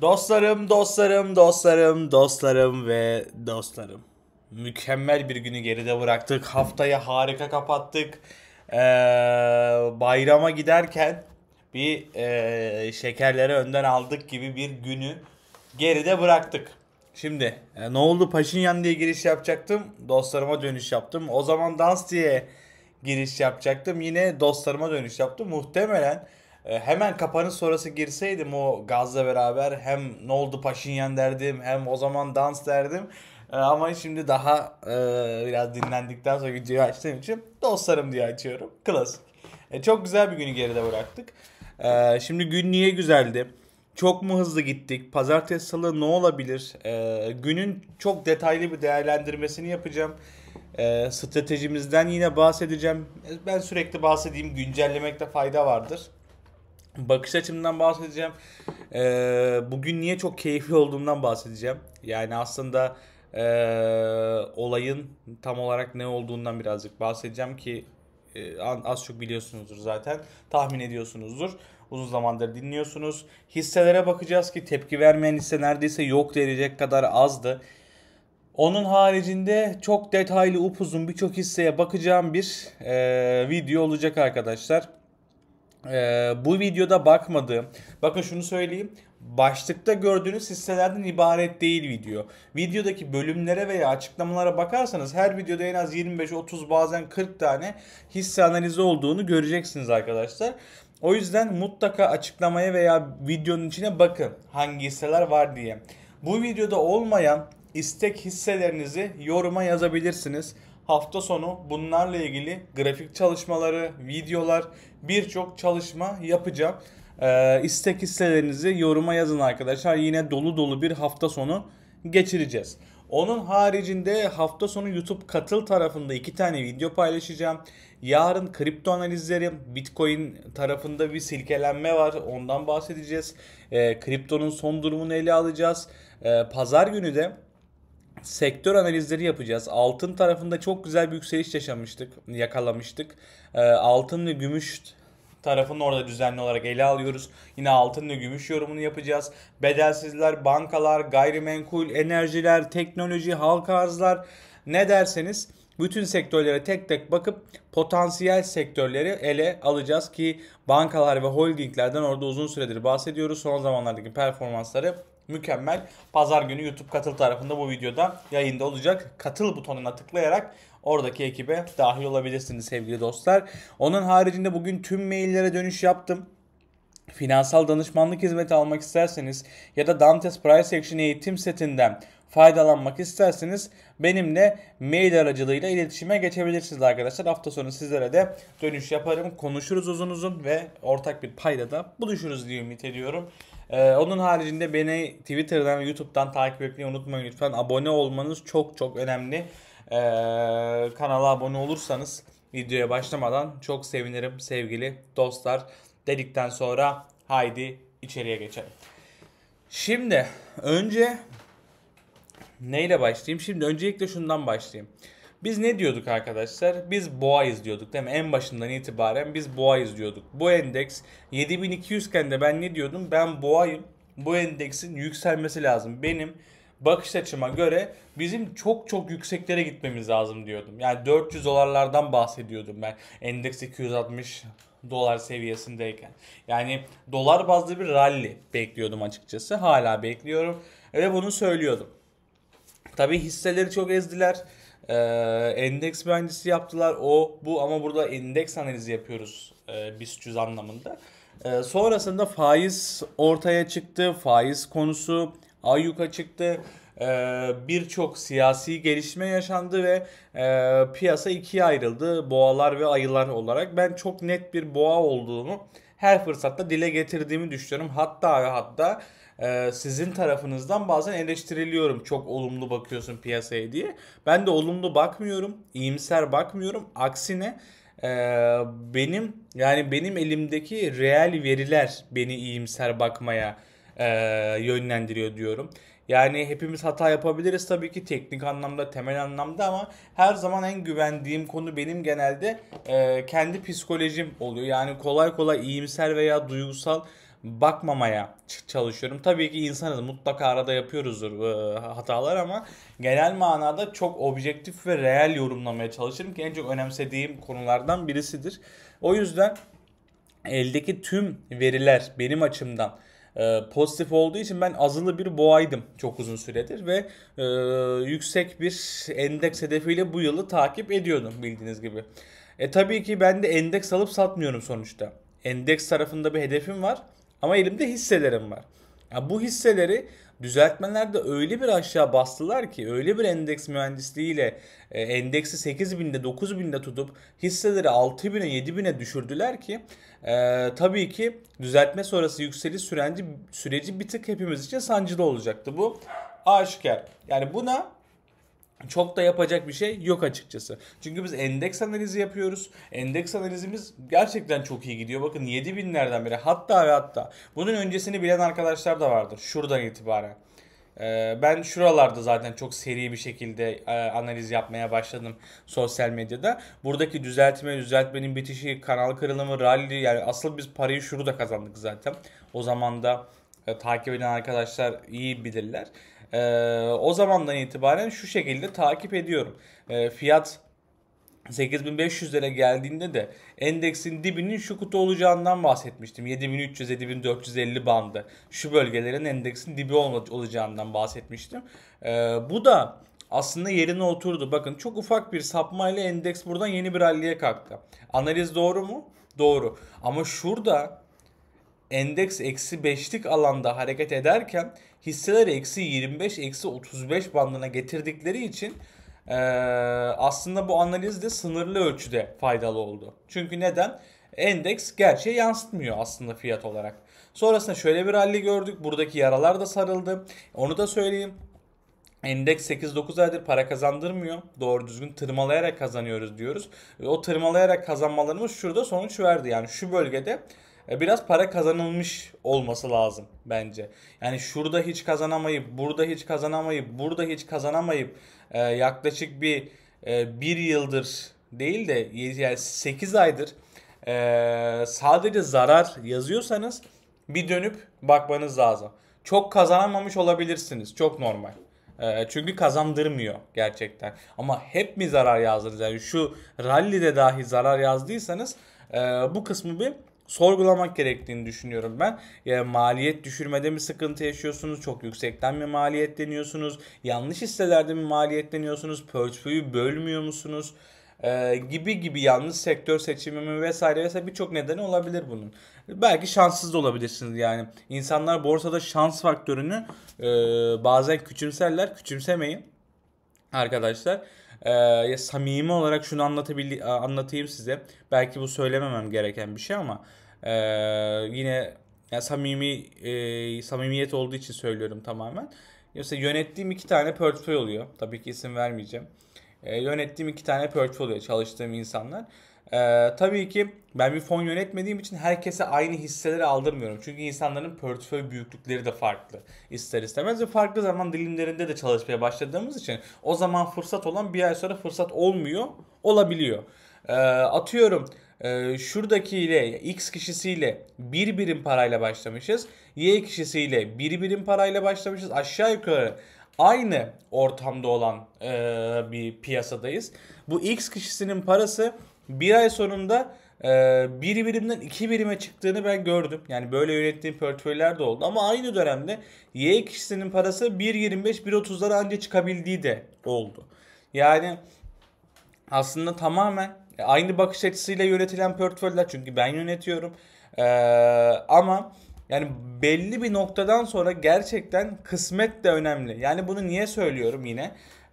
Dostlarım, dostlarım, dostlarım, dostlarım ve dostlarım. Mükemmel bir günü geride bıraktık. Haftayı harika kapattık. Ee, bayrama giderken bir e, şekerleri önden aldık gibi bir günü geride bıraktık. Şimdi e, ne oldu Paşinyan diye giriş yapacaktım. Dostlarıma dönüş yaptım. O zaman dans diye giriş yapacaktım. Yine dostlarıma dönüş yaptım. Muhtemelen e, hemen kapanış sonrası girseydim o gazla beraber hem ne oldu paşinyen derdim hem o zaman dans derdim. E, ama şimdi daha e, biraz dinlendikten sonra videoyu açtığım için dostlarım diye açıyorum. Klasik. çok güzel bir günü geride bıraktık. şimdi gün niye güzeldi? Çok mu hızlı gittik? Pazartesi salı ne olabilir? günün çok detaylı bir değerlendirmesini yapacağım. stratejimizden yine bahsedeceğim. Ben sürekli bahsedeyim güncellemekte fayda vardır. Bakış açımdan bahsedeceğim. Ee, bugün niye çok keyifli olduğumdan bahsedeceğim. Yani aslında e, olayın tam olarak ne olduğundan birazcık bahsedeceğim ki e, az çok biliyorsunuzdur zaten. Tahmin ediyorsunuzdur. Uzun zamandır dinliyorsunuz. Hisselere bakacağız ki tepki vermeyen hisse neredeyse yok denecek kadar azdı. Onun haricinde çok detaylı upuzun birçok hisseye bakacağım bir e, video olacak arkadaşlar. Ee, bu videoda bakmadığım, bakın şunu söyleyeyim. Başlıkta gördüğünüz hisselerden ibaret değil video. Videodaki bölümlere veya açıklamalara bakarsanız her videoda en az 25-30 bazen 40 tane hisse analizi olduğunu göreceksiniz arkadaşlar. O yüzden mutlaka açıklamaya veya videonun içine bakın hangi hisseler var diye. Bu videoda olmayan istek hisselerinizi yoruma yazabilirsiniz. Hafta sonu bunlarla ilgili grafik çalışmaları, videolar birçok çalışma yapacağım. Ee, istek hisselerinizi yoruma yazın arkadaşlar. Yine dolu dolu bir hafta sonu geçireceğiz. Onun haricinde hafta sonu YouTube katıl tarafında iki tane video paylaşacağım. Yarın kripto analizleri, Bitcoin tarafında bir silkelenme var. Ondan bahsedeceğiz. E, kriptonun son durumunu ele alacağız. E, Pazar günü de sektör analizleri yapacağız. Altın tarafında çok güzel bir yükseliş yaşamıştık, yakalamıştık. Ee, altın ve gümüş tarafını orada düzenli olarak ele alıyoruz. Yine altın ve gümüş yorumunu yapacağız. Bedelsizler, bankalar, gayrimenkul, enerjiler, teknoloji, halka arzlar ne derseniz bütün sektörlere tek tek bakıp potansiyel sektörleri ele alacağız ki bankalar ve holdinglerden orada uzun süredir bahsediyoruz. Son zamanlardaki performansları mükemmel. Pazar günü YouTube katıl tarafında bu videoda yayında olacak. Katıl butonuna tıklayarak oradaki ekibe dahil olabilirsiniz sevgili dostlar. Onun haricinde bugün tüm maillere dönüş yaptım. Finansal danışmanlık hizmeti almak isterseniz ya da Dantes Price Action eğitim setinden faydalanmak isterseniz benimle mail aracılığıyla iletişime geçebilirsiniz arkadaşlar. Hafta sonu sizlere de dönüş yaparım. Konuşuruz uzun uzun ve ortak bir payda da buluşuruz diye ümit ediyorum. Ee, onun haricinde beni Twitter'dan ve YouTube'dan takip etmeyi unutmayın lütfen. Abone olmanız çok çok önemli. Ee, kanala abone olursanız videoya başlamadan çok sevinirim sevgili dostlar. Dedikten sonra haydi içeriye geçelim. Şimdi önce neyle başlayayım? Şimdi öncelikle şundan başlayayım. Biz ne diyorduk arkadaşlar? Biz boğayız diyorduk değil mi? En başından itibaren biz boğayız diyorduk. Bu endeks 7200 iken de ben ne diyordum? Ben boğayım. Bu endeksin yükselmesi lazım. Benim bakış açıma göre bizim çok çok yükseklere gitmemiz lazım diyordum. Yani 400 dolarlardan bahsediyordum ben endeks 260 dolar seviyesindeyken. Yani dolar bazlı bir rally bekliyordum açıkçası. Hala bekliyorum ve bunu söylüyordum. Tabii hisseleri çok ezdiler. E, endeks mühendisi yaptılar o bu ama burada endeks analizi yapıyoruz e, biz cüz anlamında. E, sonrasında faiz ortaya çıktı. Faiz konusu ayyuka çıktı. E, Birçok siyasi gelişme yaşandı ve e, piyasa ikiye ayrıldı. Boğalar ve ayılar olarak. Ben çok net bir boğa olduğunu her fırsatta dile getirdiğimi düşünüyorum. Hatta ve hatta e, sizin tarafınızdan bazen eleştiriliyorum. Çok olumlu bakıyorsun piyasaya diye. Ben de olumlu bakmıyorum. iyimser bakmıyorum. Aksine e, benim yani benim elimdeki reel veriler beni iyimser bakmaya e, yönlendiriyor diyorum. Yani hepimiz hata yapabiliriz tabii ki teknik anlamda, temel anlamda ama her zaman en güvendiğim konu benim genelde e, kendi psikolojim oluyor. Yani kolay kolay iyimser veya duygusal bakmamaya çalışıyorum. Tabii ki insanız mutlaka arada yapıyoruzdur hatalar ama genel manada çok objektif ve reel yorumlamaya çalışırım ki en çok önemsediğim konulardan birisidir. O yüzden eldeki tüm veriler benim açımdan pozitif olduğu için ben azılı bir boğaydım çok uzun süredir ve yüksek bir endeks hedefiyle bu yılı takip ediyordum bildiğiniz gibi. E tabii ki ben de endeks alıp satmıyorum sonuçta. Endeks tarafında bir hedefim var. Ama elimde hisselerim var. Ya bu hisseleri düzeltmelerde öyle bir aşağı bastılar ki öyle bir endeks mühendisliğiyle e, endeksi 8000'de 9000'de tutup hisseleri 6000'e 7000'e düşürdüler ki e, tabii ki düzeltme sonrası yükseliş süreci, süreci bir tık hepimiz için sancılı olacaktı bu aşikar. Yani buna çok da yapacak bir şey yok açıkçası. Çünkü biz endeks analizi yapıyoruz. Endeks analizimiz gerçekten çok iyi gidiyor. Bakın 7000'lerden beri hatta ve hatta bunun öncesini bilen arkadaşlar da vardır şuradan itibaren. Ee, ben şuralarda zaten çok seri bir şekilde e, analiz yapmaya başladım sosyal medyada. Buradaki düzeltme, düzeltmenin bitişi, kanal kırılımı, rally yani asıl biz parayı şurada kazandık zaten. O zaman da e, takip eden arkadaşlar iyi bilirler. E, o zamandan itibaren şu şekilde takip ediyorum. E, fiyat 8500'lere geldiğinde de endeksin dibinin şu kutu olacağından bahsetmiştim. 7300-7450 bandı. Şu bölgelerin endeksin dibi olacağından bahsetmiştim. Ee, bu da aslında yerine oturdu. Bakın çok ufak bir sapmayla endeks buradan yeni bir ralliye kalktı. Analiz doğru mu? Doğru. Ama şurada endeks eksi 5'lik alanda hareket ederken hisseler eksi 25 eksi 35 bandına getirdikleri için e, aslında bu analiz de sınırlı ölçüde faydalı oldu. Çünkü neden? Endeks gerçeği yansıtmıyor aslında fiyat olarak. Sonrasında şöyle bir halli gördük. Buradaki yaralar da sarıldı. Onu da söyleyeyim. Endeks 8-9 aydır para kazandırmıyor. Doğru düzgün tırmalayarak kazanıyoruz diyoruz. O tırmalayarak kazanmalarımız şurada sonuç verdi. Yani şu bölgede e, biraz para kazanılmış olması lazım bence. Yani şurada hiç kazanamayıp, burada hiç kazanamayıp, burada hiç kazanamayıp e, yaklaşık bir e, bir yıldır değil de yani 8 aydır e, sadece zarar yazıyorsanız bir dönüp bakmanız lazım. Çok kazanamamış olabilirsiniz. Çok normal. E, çünkü kazandırmıyor gerçekten. Ama hep mi zarar yazdınız? Yani şu rallide dahi zarar yazdıysanız e, bu kısmı bir sorgulamak gerektiğini düşünüyorum ben. Ya, maliyet düşürmede mi sıkıntı yaşıyorsunuz? Çok yüksekten mi maliyetleniyorsunuz? Yanlış hisselerde mi maliyetleniyorsunuz? Portföyü bölmüyor musunuz? Ee, gibi gibi yanlış sektör seçimi mi vesaire vesaire birçok nedeni olabilir bunun. Belki şanssız da olabilirsiniz yani. insanlar borsada şans faktörünü e, bazen küçümserler. Küçümsemeyin arkadaşlar. Ee, ya samimi olarak şunu anlatabil anlatayım size. Belki bu söylememem gereken bir şey ama e, yine yani samimi e, samimiyet olduğu için söylüyorum tamamen. Yoksa yönettiğim iki tane portföy oluyor. Tabii ki isim vermeyeceğim. E, yönettiğim iki tane portföy oluyor çalıştığım insanlar. Ee, tabii ki ben bir fon yönetmediğim için herkese aynı hisseleri aldırmıyorum. Çünkü insanların portföy büyüklükleri de farklı ister istemez ve farklı zaman dilimlerinde de çalışmaya başladığımız için o zaman fırsat olan bir ay sonra fırsat olmuyor olabiliyor. Ee, atıyorum e, şuradakiyle X kişisiyle bir birim parayla başlamışız. Y kişisiyle bir birim parayla başlamışız. Aşağı yukarı aynı ortamda olan e, bir piyasadayız. Bu X kişisinin parası bir ay sonunda e, bir birimden iki birime çıktığını ben gördüm. Yani böyle yönettiğim portföyler de oldu. Ama aynı dönemde Y kişisinin parası 1.25-1.30'lara anca çıkabildiği de oldu. Yani aslında tamamen e, aynı bakış açısıyla yönetilen portföyler çünkü ben yönetiyorum. Ee, ama yani belli bir noktadan sonra gerçekten kısmet de önemli. Yani bunu niye söylüyorum yine?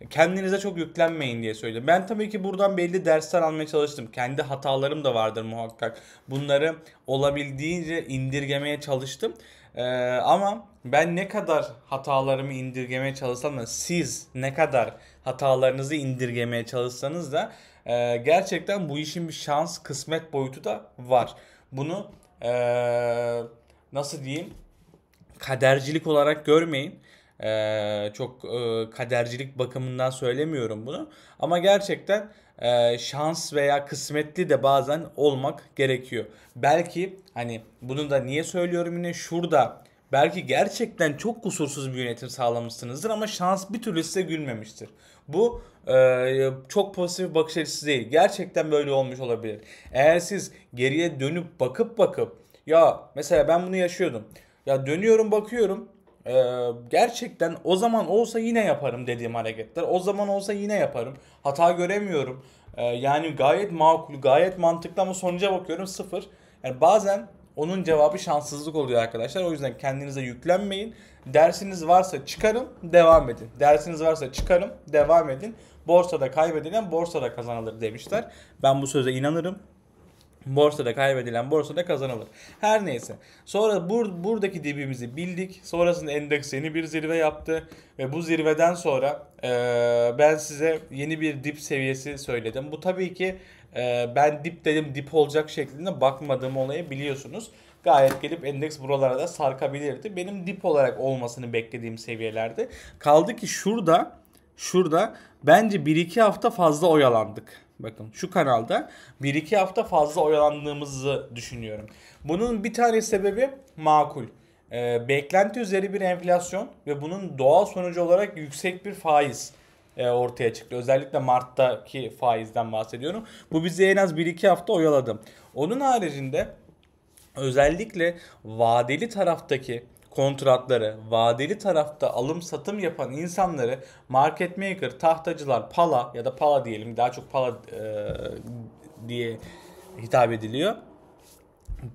kendinize çok yüklenmeyin diye söylüyorum. Ben tabii ki buradan belli dersler almaya çalıştım. Kendi hatalarım da vardır muhakkak. Bunları olabildiğince indirgemeye çalıştım. Ee, ama ben ne kadar hatalarımı indirgemeye çalışsam da siz ne kadar hatalarınızı indirgemeye çalışsanız da e, gerçekten bu işin bir şans kısmet boyutu da var. Bunu e, nasıl diyeyim kadercilik olarak görmeyin. Ee, çok e, kadercilik bakımından söylemiyorum bunu. Ama gerçekten e, şans veya kısmetli de bazen olmak gerekiyor. Belki hani bunu da niye söylüyorum yine şurada belki gerçekten çok kusursuz bir yönetim sağlamışsınızdır ama şans bir türlü size gülmemiştir. Bu e, çok pozitif bir bakış açısı değil. Gerçekten böyle olmuş olabilir. Eğer siz geriye dönüp bakıp bakıp ya mesela ben bunu yaşıyordum. Ya dönüyorum bakıyorum ee, gerçekten o zaman olsa yine yaparım dediğim hareketler. O zaman olsa yine yaparım. Hata göremiyorum. Ee, yani gayet makul, gayet mantıklı ama sonuca bakıyorum sıfır. Yani bazen onun cevabı şanssızlık oluyor arkadaşlar. O yüzden kendinize yüklenmeyin. Dersiniz varsa çıkarın, devam edin. Dersiniz varsa çıkarın, devam edin. Borsada kaybedilen borsada kazanılır demişler. Ben bu söze inanırım. Borsada kaybedilen borsada kazanılır. Her neyse. Sonra bur buradaki dibimizi bildik. Sonrasında endeks yeni bir zirve yaptı. Ve bu zirveden sonra e, ben size yeni bir dip seviyesi söyledim. Bu tabii ki e, ben dip dedim dip olacak şeklinde bakmadığım olayı biliyorsunuz. Gayet gelip endeks buralara da sarkabilirdi. Benim dip olarak olmasını beklediğim seviyelerde. Kaldı ki şurada şurada bence 1-2 hafta fazla oyalandık. Bakın şu kanalda 1-2 hafta fazla oyalandığımızı düşünüyorum. Bunun bir tane sebebi makul. Ee, beklenti üzeri bir enflasyon ve bunun doğal sonucu olarak yüksek bir faiz e, ortaya çıktı. Özellikle Mart'taki faizden bahsediyorum. Bu bizi en az 1-2 hafta oyaladı. Onun haricinde özellikle vadeli taraftaki kontratları, vadeli tarafta alım satım yapan insanları market maker, tahtacılar, pala ya da pala diyelim daha çok pala e, diye hitap ediliyor.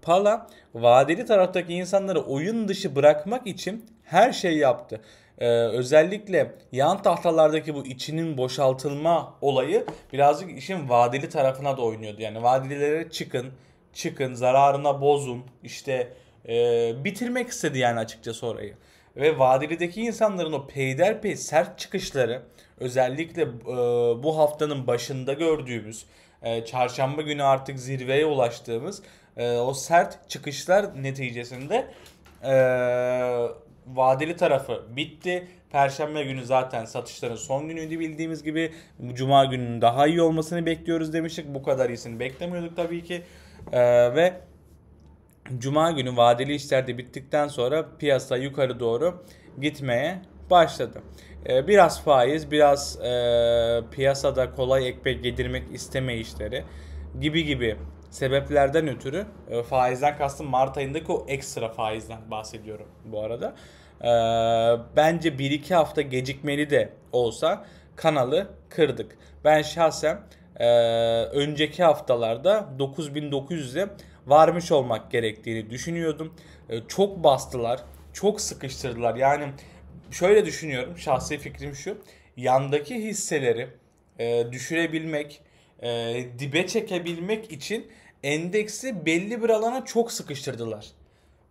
Pala vadeli taraftaki insanları oyun dışı bırakmak için her şey yaptı. Ee, özellikle yan tahtalardaki bu içinin boşaltılma olayı birazcık işin vadeli tarafına da oynuyordu. Yani vadelilere çıkın, çıkın, zararına bozun, işte e, bitirmek istedi yani açıkçası orayı. Ve vadilideki insanların o peyderpey sert çıkışları özellikle e, bu haftanın başında gördüğümüz e, çarşamba günü artık zirveye ulaştığımız e, o sert çıkışlar neticesinde e, vadeli tarafı bitti. Perşembe günü zaten satışların son günüydü bildiğimiz gibi. Cuma gününün daha iyi olmasını bekliyoruz demiştik. Bu kadar iyisini beklemiyorduk tabii ki. Ee, ve Cuma günü vadeli işler de bittikten sonra piyasa yukarı doğru gitmeye başladı. Ee, biraz faiz, biraz e, piyasada kolay ekmek yedirmek isteme işleri gibi gibi sebeplerden ötürü e, faizden kastım Mart ayındaki o ekstra faizden bahsediyorum bu arada. E, bence 1-2 hafta gecikmeli de olsa kanalı kırdık. Ben şahsen e, önceki haftalarda 9900'e varmış olmak gerektiğini düşünüyordum. E, çok bastılar, çok sıkıştırdılar. Yani şöyle düşünüyorum, şahsi fikrim şu. Yandaki hisseleri e, düşürebilmek, e, dibe çekebilmek için endeksi belli bir alana çok sıkıştırdılar.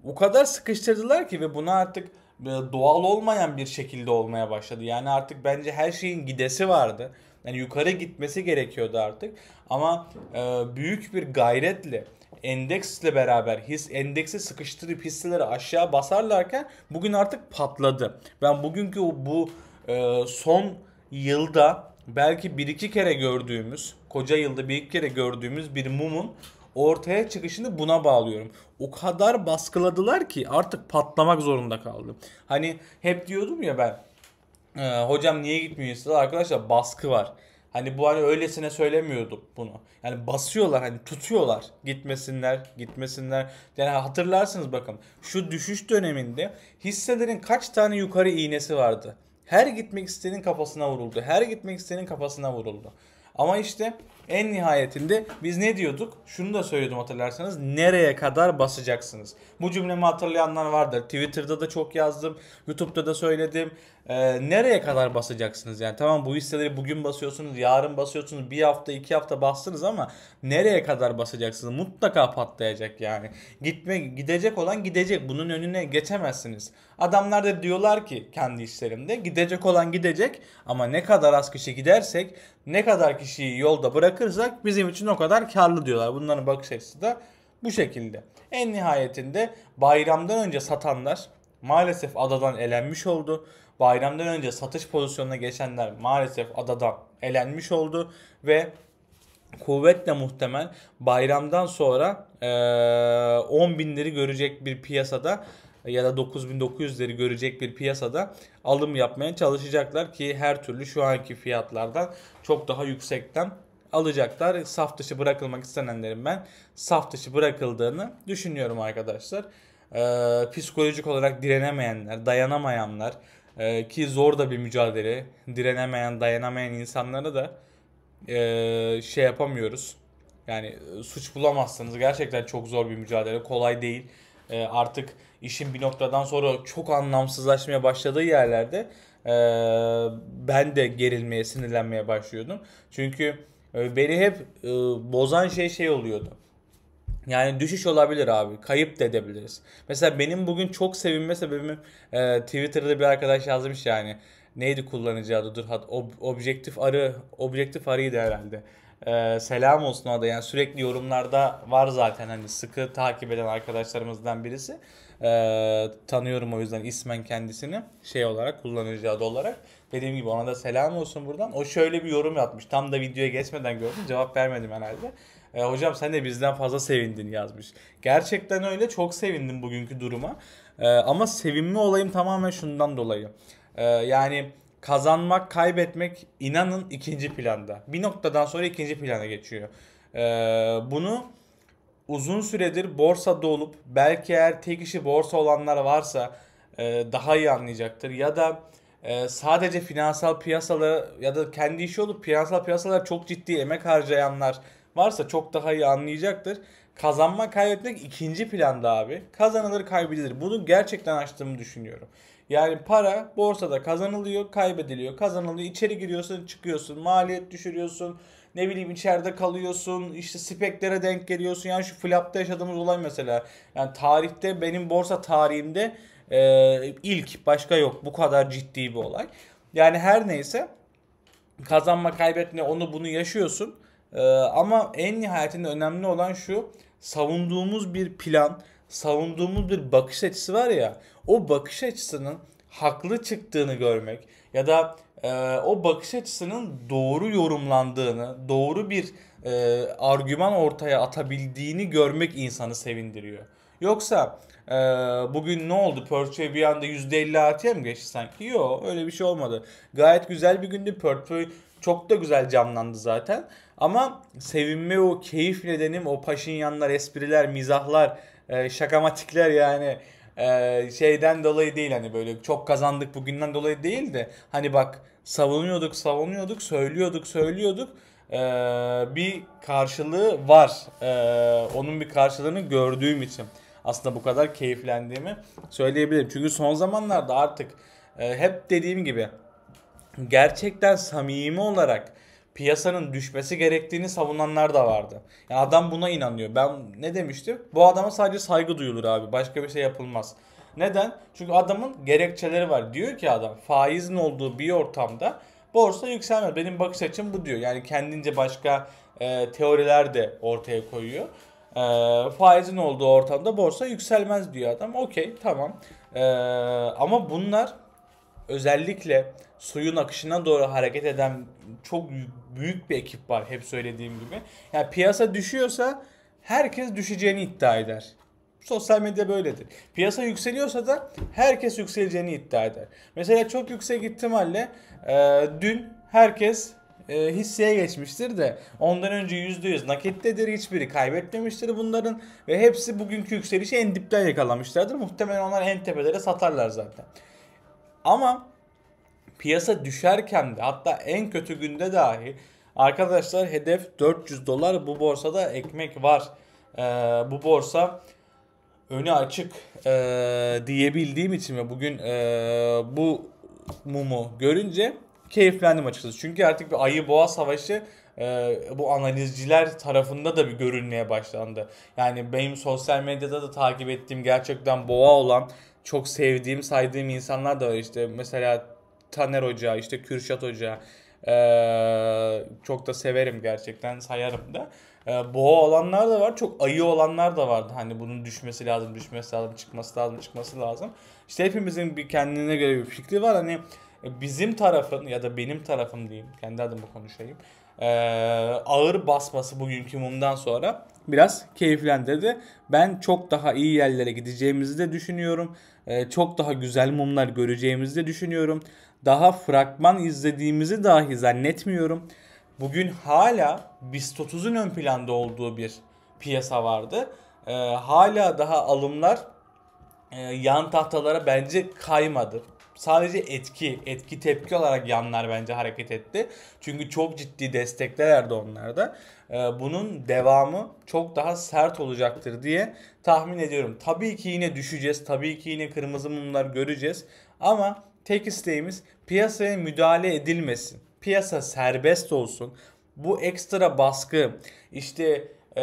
O kadar sıkıştırdılar ki ve buna artık doğal olmayan bir şekilde olmaya başladı. Yani artık bence her şeyin gidesi vardı. Yani yukarı gitmesi gerekiyordu artık. Ama büyük bir gayretle endeksle beraber his endeksi sıkıştırıp hisseleri aşağı basarlarken bugün artık patladı. Ben bugünkü bu e, son yılda belki bir iki kere gördüğümüz koca yılda bir iki kere gördüğümüz bir mumun ortaya çıkışını buna bağlıyorum. O kadar baskıladılar ki artık patlamak zorunda kaldım. Hani hep diyordum ya ben e, hocam niye gitmiyorsunuz arkadaşlar baskı var. Hani bu hani öylesine söylemiyorduk bunu. Yani basıyorlar hani tutuyorlar. Gitmesinler, gitmesinler. Yani hatırlarsınız bakın. Şu düşüş döneminde hisselerin kaç tane yukarı iğnesi vardı. Her gitmek isteyenin kafasına vuruldu. Her gitmek isteyenin kafasına vuruldu. Ama işte en nihayetinde biz ne diyorduk? Şunu da söyledim hatırlarsanız. Nereye kadar basacaksınız? Bu cümlemi hatırlayanlar vardır. Twitter'da da çok yazdım. YouTube'da da söyledim. Ee, nereye kadar basacaksınız? Yani tamam bu hisseleri bugün basıyorsunuz, yarın basıyorsunuz, bir hafta, iki hafta bastınız ama nereye kadar basacaksınız? Mutlaka patlayacak yani. Gitme, gidecek olan gidecek. Bunun önüne geçemezsiniz. Adamlar da diyorlar ki kendi işlerinde gidecek olan gidecek ama ne kadar az kişi gidersek, ne kadar kişiyi yolda bırak bırakırsak bizim için o kadar karlı diyorlar. Bunların bakış açısı da bu şekilde. En nihayetinde bayramdan önce satanlar maalesef adadan elenmiş oldu. Bayramdan önce satış pozisyonuna geçenler maalesef adadan elenmiş oldu ve kuvvetle muhtemel bayramdan sonra e, 10 binleri görecek bir piyasada ya da 9900'leri görecek bir piyasada alım yapmaya çalışacaklar ki her türlü şu anki fiyatlardan çok daha yüksekten alacaklar. Saf dışı bırakılmak istenenlerin ben saf dışı bırakıldığını düşünüyorum arkadaşlar. Ee, psikolojik olarak direnemeyenler, dayanamayanlar e, ki zor da bir mücadele. Direnemeyen, dayanamayan insanlara da e, şey yapamıyoruz. Yani e, suç bulamazsınız. Gerçekten çok zor bir mücadele. Kolay değil. E, artık işin bir noktadan sonra çok anlamsızlaşmaya başladığı yerlerde e, ben de gerilmeye, sinirlenmeye başlıyordum. Çünkü ee, beni hep e, bozan şey şey oluyordu. Yani düşüş olabilir abi. Kayıp da edebiliriz. Mesela benim bugün çok sevinme sebebim e, Twitter'da bir arkadaş yazmış yani. Neydi kullanıcı adı? Dur hat, ob, objektif arı. Objektif arıydı herhalde. E, selam olsun o da. Yani sürekli yorumlarda var zaten hani sıkı takip eden arkadaşlarımızdan birisi. E, tanıyorum o yüzden ismen kendisini şey olarak kullanıcı adı olarak. Dediğim gibi ona da selam olsun buradan. O şöyle bir yorum yapmış. Tam da videoya geçmeden gördüm. Cevap vermedim herhalde. E, hocam sen de bizden fazla sevindin yazmış. Gerçekten öyle. Çok sevindim bugünkü duruma. E, ama sevinme olayım tamamen şundan dolayı. E, yani kazanmak, kaybetmek inanın ikinci planda. Bir noktadan sonra ikinci plana geçiyor. E, bunu uzun süredir borsada olup belki eğer tek işi borsa olanlar varsa e, daha iyi anlayacaktır. Ya da ee, sadece finansal piyasalı ya da kendi işi olup finansal piyasalara çok ciddi emek harcayanlar varsa çok daha iyi anlayacaktır. Kazanma kaybetmek ikinci planda abi. Kazanılır kaybedilir. Bunu gerçekten açtığımı düşünüyorum. Yani para borsada kazanılıyor, kaybediliyor, kazanılıyor. İçeri giriyorsun, çıkıyorsun, maliyet düşürüyorsun. Ne bileyim içeride kalıyorsun, işte speklere denk geliyorsun. Yani şu flapta yaşadığımız olay mesela. Yani tarihte benim borsa tarihimde ee, ilk başka yok bu kadar ciddi bir olay. Yani her neyse kazanma kaybetme onu bunu yaşıyorsun. Ee, ama en nihayetinde önemli olan şu savunduğumuz bir plan, savunduğumuz bir bakış açısı var ya o bakış açısının haklı çıktığını görmek ya da e, o bakış açısının doğru yorumlandığını, doğru bir e, argüman ortaya atabildiğini görmek insanı sevindiriyor. Yoksa ee, bugün ne oldu? Perth'e bir anda %50 artıya mı geçti sanki? Yok öyle bir şey olmadı. Gayet güzel bir gündü. Perth'ü çok da güzel canlandı zaten. Ama sevinme o keyif nedenim o paşinyanlar, espriler, mizahlar, e, şakamatikler yani e, şeyden dolayı değil hani böyle çok kazandık bugünden dolayı değil de hani bak savunuyorduk savunuyorduk söylüyorduk söylüyorduk e, bir karşılığı var. E, onun bir karşılığını gördüğüm için aslında bu kadar keyiflendiğimi söyleyebilirim. Çünkü son zamanlarda artık e, hep dediğim gibi gerçekten samimi olarak piyasanın düşmesi gerektiğini savunanlar da vardı. Yani adam buna inanıyor. Ben ne demiştim? Bu adama sadece saygı duyulur abi. Başka bir şey yapılmaz. Neden? Çünkü adamın gerekçeleri var. Diyor ki adam faizin olduğu bir ortamda borsa yükselmez. Benim bakış açım bu diyor. Yani kendince başka e, teoriler de ortaya koyuyor e, faizin olduğu ortamda borsa yükselmez diyor adam. Okey tamam. E, ama bunlar özellikle suyun akışına doğru hareket eden çok büyük bir ekip var hep söylediğim gibi. Yani piyasa düşüyorsa herkes düşeceğini iddia eder. Sosyal medya böyledir. Piyasa yükseliyorsa da herkes yükseleceğini iddia eder. Mesela çok yüksek ihtimalle e, dün herkes e, hisseye geçmiştir de ondan önce %100 nakittedir. Hiçbiri kaybetmemiştir bunların ve hepsi bugünkü yükselişi en dipten yakalamışlardır. Muhtemelen onlar en tepelere satarlar zaten. Ama piyasa düşerken de hatta en kötü günde dahi arkadaşlar hedef 400 dolar bu borsada ekmek var. Ee, bu borsa önü açık e, diyebildiğim için ve bugün e, bu mumu görünce keyiflendim açıkçası. Çünkü artık bir ayı boğa savaşı e, bu analizciler tarafında da bir görünmeye başlandı. Yani benim sosyal medyada da takip ettiğim gerçekten boğa olan çok sevdiğim saydığım insanlar da var. İşte mesela Taner Hoca, işte Kürşat Hoca, ee, çok da severim gerçekten sayarım da. Ee, boğa olanlar da var çok ayı olanlar da vardı. Hani bunun düşmesi lazım düşmesi lazım çıkması lazım çıkması lazım. İşte hepimizin bir kendine göre bir fikri var. Hani bizim tarafın ya da benim tarafım diyeyim kendi adıma konuşayım e, ağır basması bugünkü mumdan sonra biraz keyiflendirdi. Ben çok daha iyi yerlere gideceğimizi de düşünüyorum. E, çok daha güzel mumlar göreceğimizi de düşünüyorum. Daha fragman izlediğimizi dahi zannetmiyorum. Bugün hala BIST 30'un ön planda olduğu bir piyasa vardı. E, hala daha alımlar e, yan tahtalara bence kaymadı sadece etki, etki tepki olarak yanlar bence hareket etti. Çünkü çok ciddi destekler Erdoğanlar da. Ee, bunun devamı çok daha sert olacaktır diye tahmin ediyorum. Tabii ki yine düşeceğiz. Tabii ki yine kırmızı mumlar göreceğiz. Ama tek isteğimiz piyasaya müdahale edilmesin. Piyasa serbest olsun. Bu ekstra baskı işte e,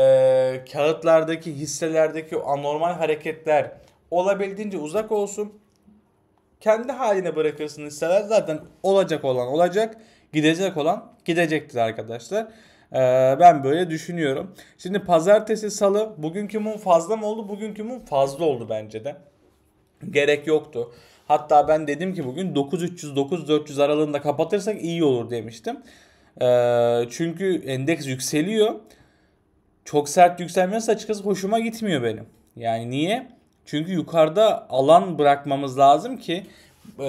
kağıtlardaki hisselerdeki anormal hareketler olabildiğince uzak olsun kendi haline bırakırsın hisseler zaten olacak olan olacak, gidecek olan gidecektir arkadaşlar. Ee, ben böyle düşünüyorum. Şimdi pazartesi, salı bugünkü mum fazla mı oldu? Bugünkü mum fazla oldu bence de. Gerek yoktu. Hatta ben dedim ki bugün 9300-9400 aralığında kapatırsak iyi olur demiştim. Ee, çünkü endeks yükseliyor. Çok sert yükselmesi açıkçası hoşuma gitmiyor benim. Yani niye? Çünkü yukarıda alan bırakmamız lazım ki e,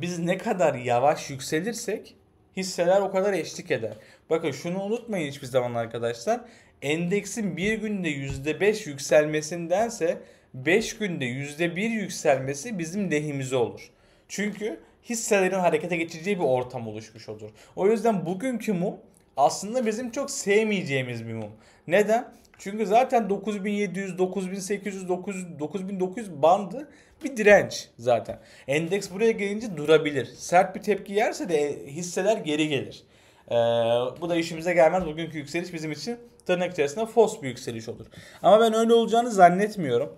biz ne kadar yavaş yükselirsek hisseler o kadar eşlik eder. Bakın şunu unutmayın hiçbir zaman arkadaşlar. Endeksin bir günde %5 yükselmesindense 5 günde %1 yükselmesi bizim lehimize olur. Çünkü hisselerin harekete geçeceği bir ortam oluşmuş olur. O yüzden bugünkü mum aslında bizim çok sevmeyeceğimiz bir mum. Neden? Çünkü zaten 9700, 9800, 9900 bandı bir direnç zaten. Endeks buraya gelince durabilir. Sert bir tepki yerse de hisseler geri gelir. Ee, bu da işimize gelmez. Bugünkü yükseliş bizim için tırnak içerisinde fos bir yükseliş olur. Ama ben öyle olacağını zannetmiyorum.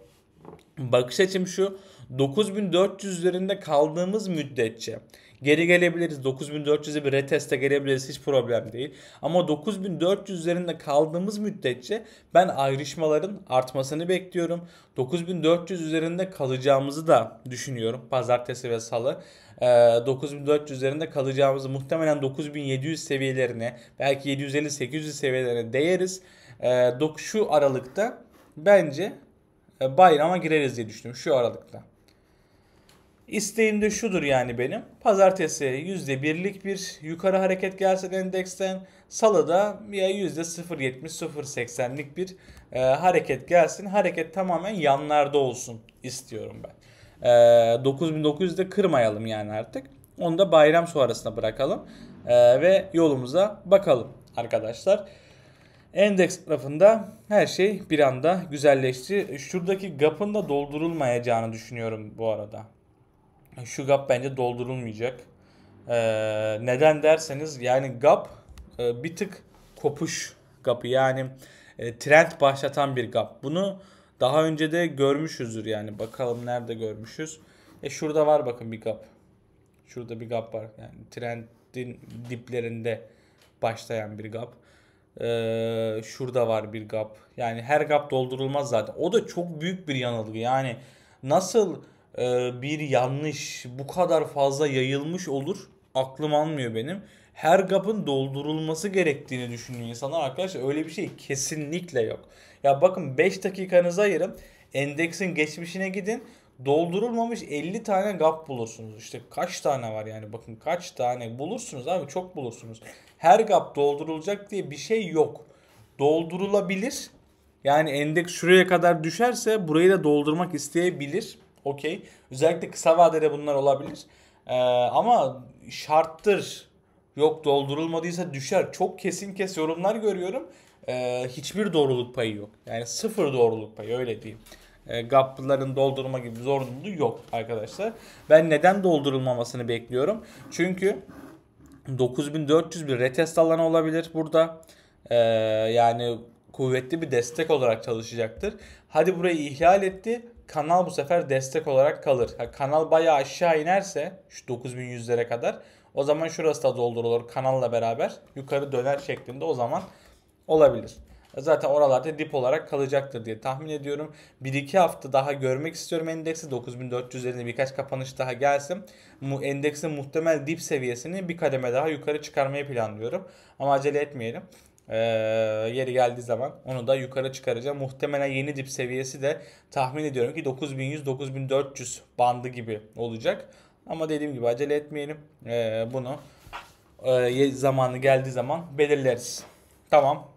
Bakış açım şu. 9400 üzerinde kaldığımız müddetçe Geri gelebiliriz. 9400'e bir reteste gelebiliriz. Hiç problem değil. Ama 9400 üzerinde kaldığımız müddetçe ben ayrışmaların artmasını bekliyorum. 9400 üzerinde kalacağımızı da düşünüyorum. Pazartesi ve salı. 9400 ee, üzerinde kalacağımızı muhtemelen 9700 seviyelerine belki 750-800 seviyelerine değeriz. Ee, şu aralıkta bence e, bayrama gireriz diye düşünüyorum. Şu aralıkta. İsteğim de şudur yani benim. Pazartesi %1'lik bir yukarı hareket gelsin endeksten salıda ya %0.70-0.80'lik bir e, hareket gelsin. Hareket tamamen yanlarda olsun istiyorum ben. E, 9900'de kırmayalım yani artık. Onu da bayram sonrasına bırakalım e, ve yolumuza bakalım arkadaşlar. Endeks tarafında her şey bir anda güzelleşti. Şuradaki gap'ın da doldurulmayacağını düşünüyorum bu arada şu gap bence doldurulmayacak. Ee, neden derseniz yani gap e, bir tık kopuş gapı yani e, trend başlatan bir gap. Bunu daha önce de görmüşüzdür yani bakalım nerede görmüşüz. E şurada var bakın bir gap. Şurada bir gap var yani trendin diplerinde başlayan bir gap. Ee, şurada var bir gap. Yani her gap doldurulmaz zaten. O da çok büyük bir yanılgı. Yani nasıl e, bir yanlış bu kadar fazla yayılmış olur aklım almıyor benim. Her gapın doldurulması gerektiğini düşünüyor insanlar arkadaşlar. Öyle bir şey kesinlikle yok. Ya bakın 5 dakikanızı ayırın. Endeksin geçmişine gidin. Doldurulmamış 50 tane gap bulursunuz. İşte kaç tane var yani bakın kaç tane bulursunuz abi çok bulursunuz. Her gap doldurulacak diye bir şey yok. Doldurulabilir. Yani endeks şuraya kadar düşerse burayı da doldurmak isteyebilir. Okey. Özellikle kısa vadede bunlar olabilir. Ee, ama şarttır. Yok doldurulmadıysa düşer. Çok kesin kes yorumlar görüyorum. Ee, hiçbir doğruluk payı yok. Yani sıfır doğruluk payı öyle diyeyim. Ee, GAP'ların doldurma gibi zorunluluğu yok arkadaşlar. Ben neden doldurulmamasını bekliyorum? Çünkü 9400 bir retest alanı olabilir burada. Ee, yani kuvvetli bir destek olarak çalışacaktır. Hadi burayı ihlal etti kanal bu sefer destek olarak kalır. Ha, kanal bayağı aşağı inerse şu 9100'lere kadar o zaman şurası da doldurulur kanalla beraber yukarı döner şeklinde o zaman olabilir. Zaten oralarda dip olarak kalacaktır diye tahmin ediyorum. 1-2 hafta daha görmek istiyorum endeksi. 9.400'lerine birkaç kapanış daha gelsin. Bu endeksin muhtemel dip seviyesini bir kademe daha yukarı çıkarmayı planlıyorum. Ama acele etmeyelim. Ee, yeri geldiği zaman onu da yukarı çıkaracağım. Muhtemelen yeni dip seviyesi de tahmin ediyorum ki 9100-9400 bandı gibi olacak. Ama dediğim gibi acele etmeyelim. Ee, bunu e, zamanı geldiği zaman belirleriz. Tamam.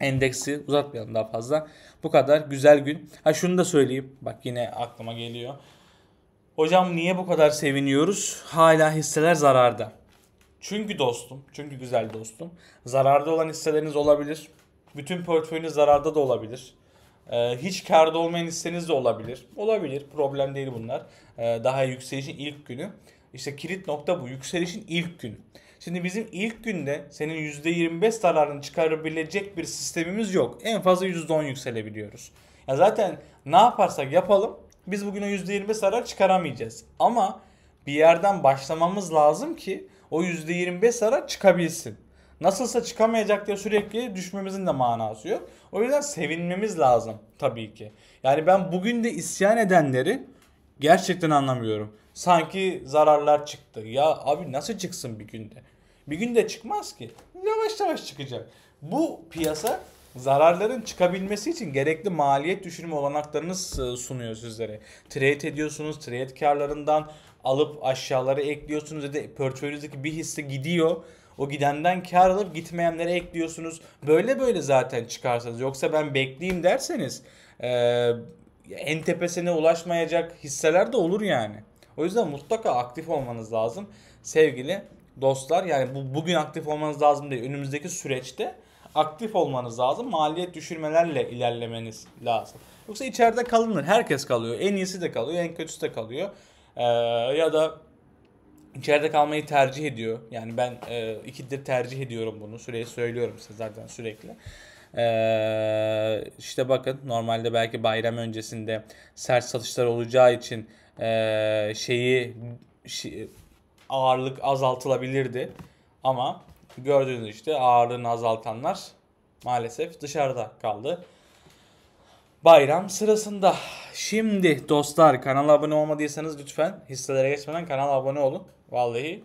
Endeksi uzatmayalım daha fazla. Bu kadar güzel gün. Ha şunu da söyleyeyim. Bak yine aklıma geliyor. Hocam niye bu kadar seviniyoruz? Hala hisseler zararda. Çünkü dostum, çünkü güzel dostum. Zararda olan hisseleriniz olabilir. Bütün portföyünüz zararda da olabilir. Ee, hiç karda olmayan hisseniz de olabilir. Olabilir. Problem değil bunlar. Ee, daha yükselişin ilk günü. İşte kilit nokta bu. Yükselişin ilk gün. Şimdi bizim ilk günde senin %25 zararını çıkarabilecek bir sistemimiz yok. En fazla %10 yükselebiliyoruz. Ya zaten ne yaparsak yapalım biz bugün bugüne %25 zarar çıkaramayacağız. Ama bir yerden başlamamız lazım ki o %25 zarar çıkabilsin. Nasılsa çıkamayacak diye sürekli düşmemizin de manası yok. O yüzden sevinmemiz lazım tabii ki. Yani ben bugün de isyan edenleri gerçekten anlamıyorum. Sanki zararlar çıktı. Ya abi nasıl çıksın bir günde? Bir günde çıkmaz ki. Yavaş yavaş çıkacak. Bu piyasa zararların çıkabilmesi için gerekli maliyet düşürme olanaklarını sunuyor sizlere. Trade ediyorsunuz, trade karlarından alıp aşağıları ekliyorsunuz ya da portföyünüzdeki bir hisse gidiyor. O gidenden kar alıp gitmeyenlere ekliyorsunuz. Böyle böyle zaten çıkarsanız. Yoksa ben bekleyeyim derseniz e, en tepesine ulaşmayacak hisseler de olur yani. O yüzden mutlaka aktif olmanız lazım sevgili dostlar. Yani bu, bugün aktif olmanız lazım değil. Önümüzdeki süreçte aktif olmanız lazım. Maliyet düşürmelerle ilerlemeniz lazım. Yoksa içeride kalınır. Herkes kalıyor. En iyisi de kalıyor. En kötüsü de kalıyor. Ee, ya da içeride kalmayı tercih ediyor. Yani ben e, ikidir tercih ediyorum bunu. Süreyi söylüyorum size zaten sürekli. Ee, işte bakın normalde belki bayram öncesinde sert satışlar olacağı için e, şeyi şey, ağırlık azaltılabilirdi. Ama gördüğünüz işte ağırlığını azaltanlar maalesef dışarıda kaldı bayram sırasında. Şimdi dostlar kanala abone olmadıysanız lütfen hisselere geçmeden kanala abone olun. Vallahi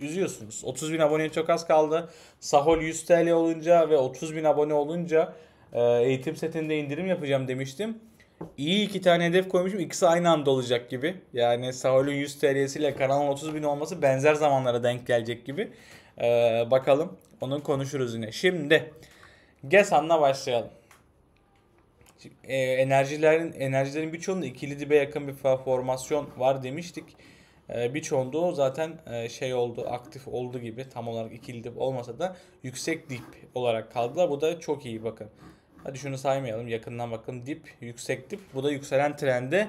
üzüyorsunuz. 30 bin aboneye çok az kaldı. Sahol 100 TL olunca ve 30 bin abone olunca e, eğitim setinde indirim yapacağım demiştim. İyi iki tane hedef koymuşum. İkisi aynı anda olacak gibi. Yani Sahol'un 100 TL'siyle kanalın 30 bin olması benzer zamanlara denk gelecek gibi. Ee, bakalım. Onu konuşuruz yine. Şimdi Gesan'la başlayalım e, enerjilerin enerjilerin birçoğunda ikili dibe yakın bir formasyon var demiştik. E, birçoğunda zaten e, şey oldu, aktif oldu gibi tam olarak ikili dip olmasa da yüksek dip olarak kaldılar. Bu da çok iyi bakın. Hadi şunu saymayalım. Yakından bakın dip, yüksek dip. Bu da yükselen trende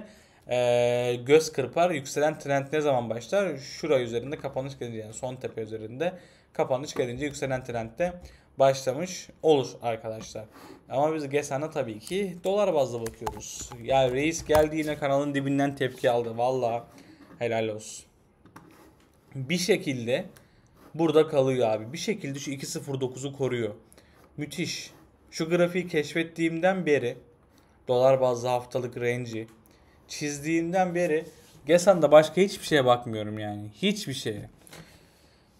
e, göz kırpar. Yükselen trend ne zaman başlar? Şura üzerinde kapanış gelince yani son tepe üzerinde kapanış gelince yükselen trendde başlamış olur arkadaşlar. Ama biz Gesen'e tabii ki dolar bazlı bakıyoruz. Ya reis geldi yine kanalın dibinden tepki aldı. Valla helal olsun. Bir şekilde burada kalıyor abi. Bir şekilde şu 2.09'u koruyor. Müthiş. Şu grafiği keşfettiğimden beri dolar bazlı haftalık range'i çizdiğimden beri Gesan'da başka hiçbir şeye bakmıyorum yani. Hiçbir şeye.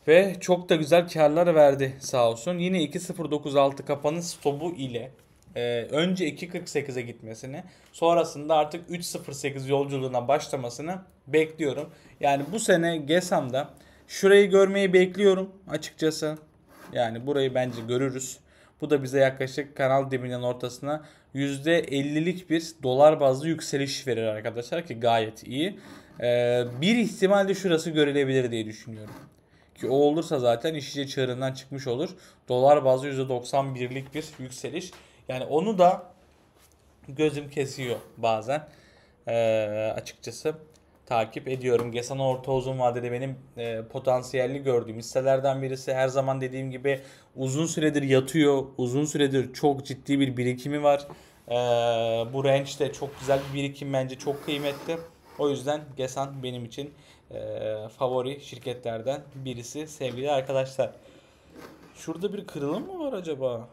Ve çok da güzel karlar verdi sağ olsun. Yine 2.096 kapanış stopu ile e, önce 2.48'e gitmesini sonrasında artık 3.08 yolculuğuna başlamasını bekliyorum. Yani bu sene Gesam'da şurayı görmeyi bekliyorum açıkçası. Yani burayı bence görürüz. Bu da bize yaklaşık kanal dibinin ortasına %50'lik bir dolar bazlı yükseliş verir arkadaşlar ki gayet iyi. Ee, bir ihtimalle şurası görülebilir diye düşünüyorum. Ki o olursa zaten işçi çığırından çıkmış olur. Dolar bazı %91'lik bir yükseliş. Yani onu da gözüm kesiyor bazen. Ee, açıkçası takip ediyorum. Gesan orta uzun vadede benim e, potansiyelli gördüğüm hisselerden birisi. Her zaman dediğim gibi uzun süredir yatıyor. Uzun süredir çok ciddi bir birikimi var. Ee, bu range de çok güzel bir birikim bence çok kıymetli. O yüzden Gesan benim için e, favori şirketlerden birisi sevgili arkadaşlar. Şurada bir kırılım mı var acaba?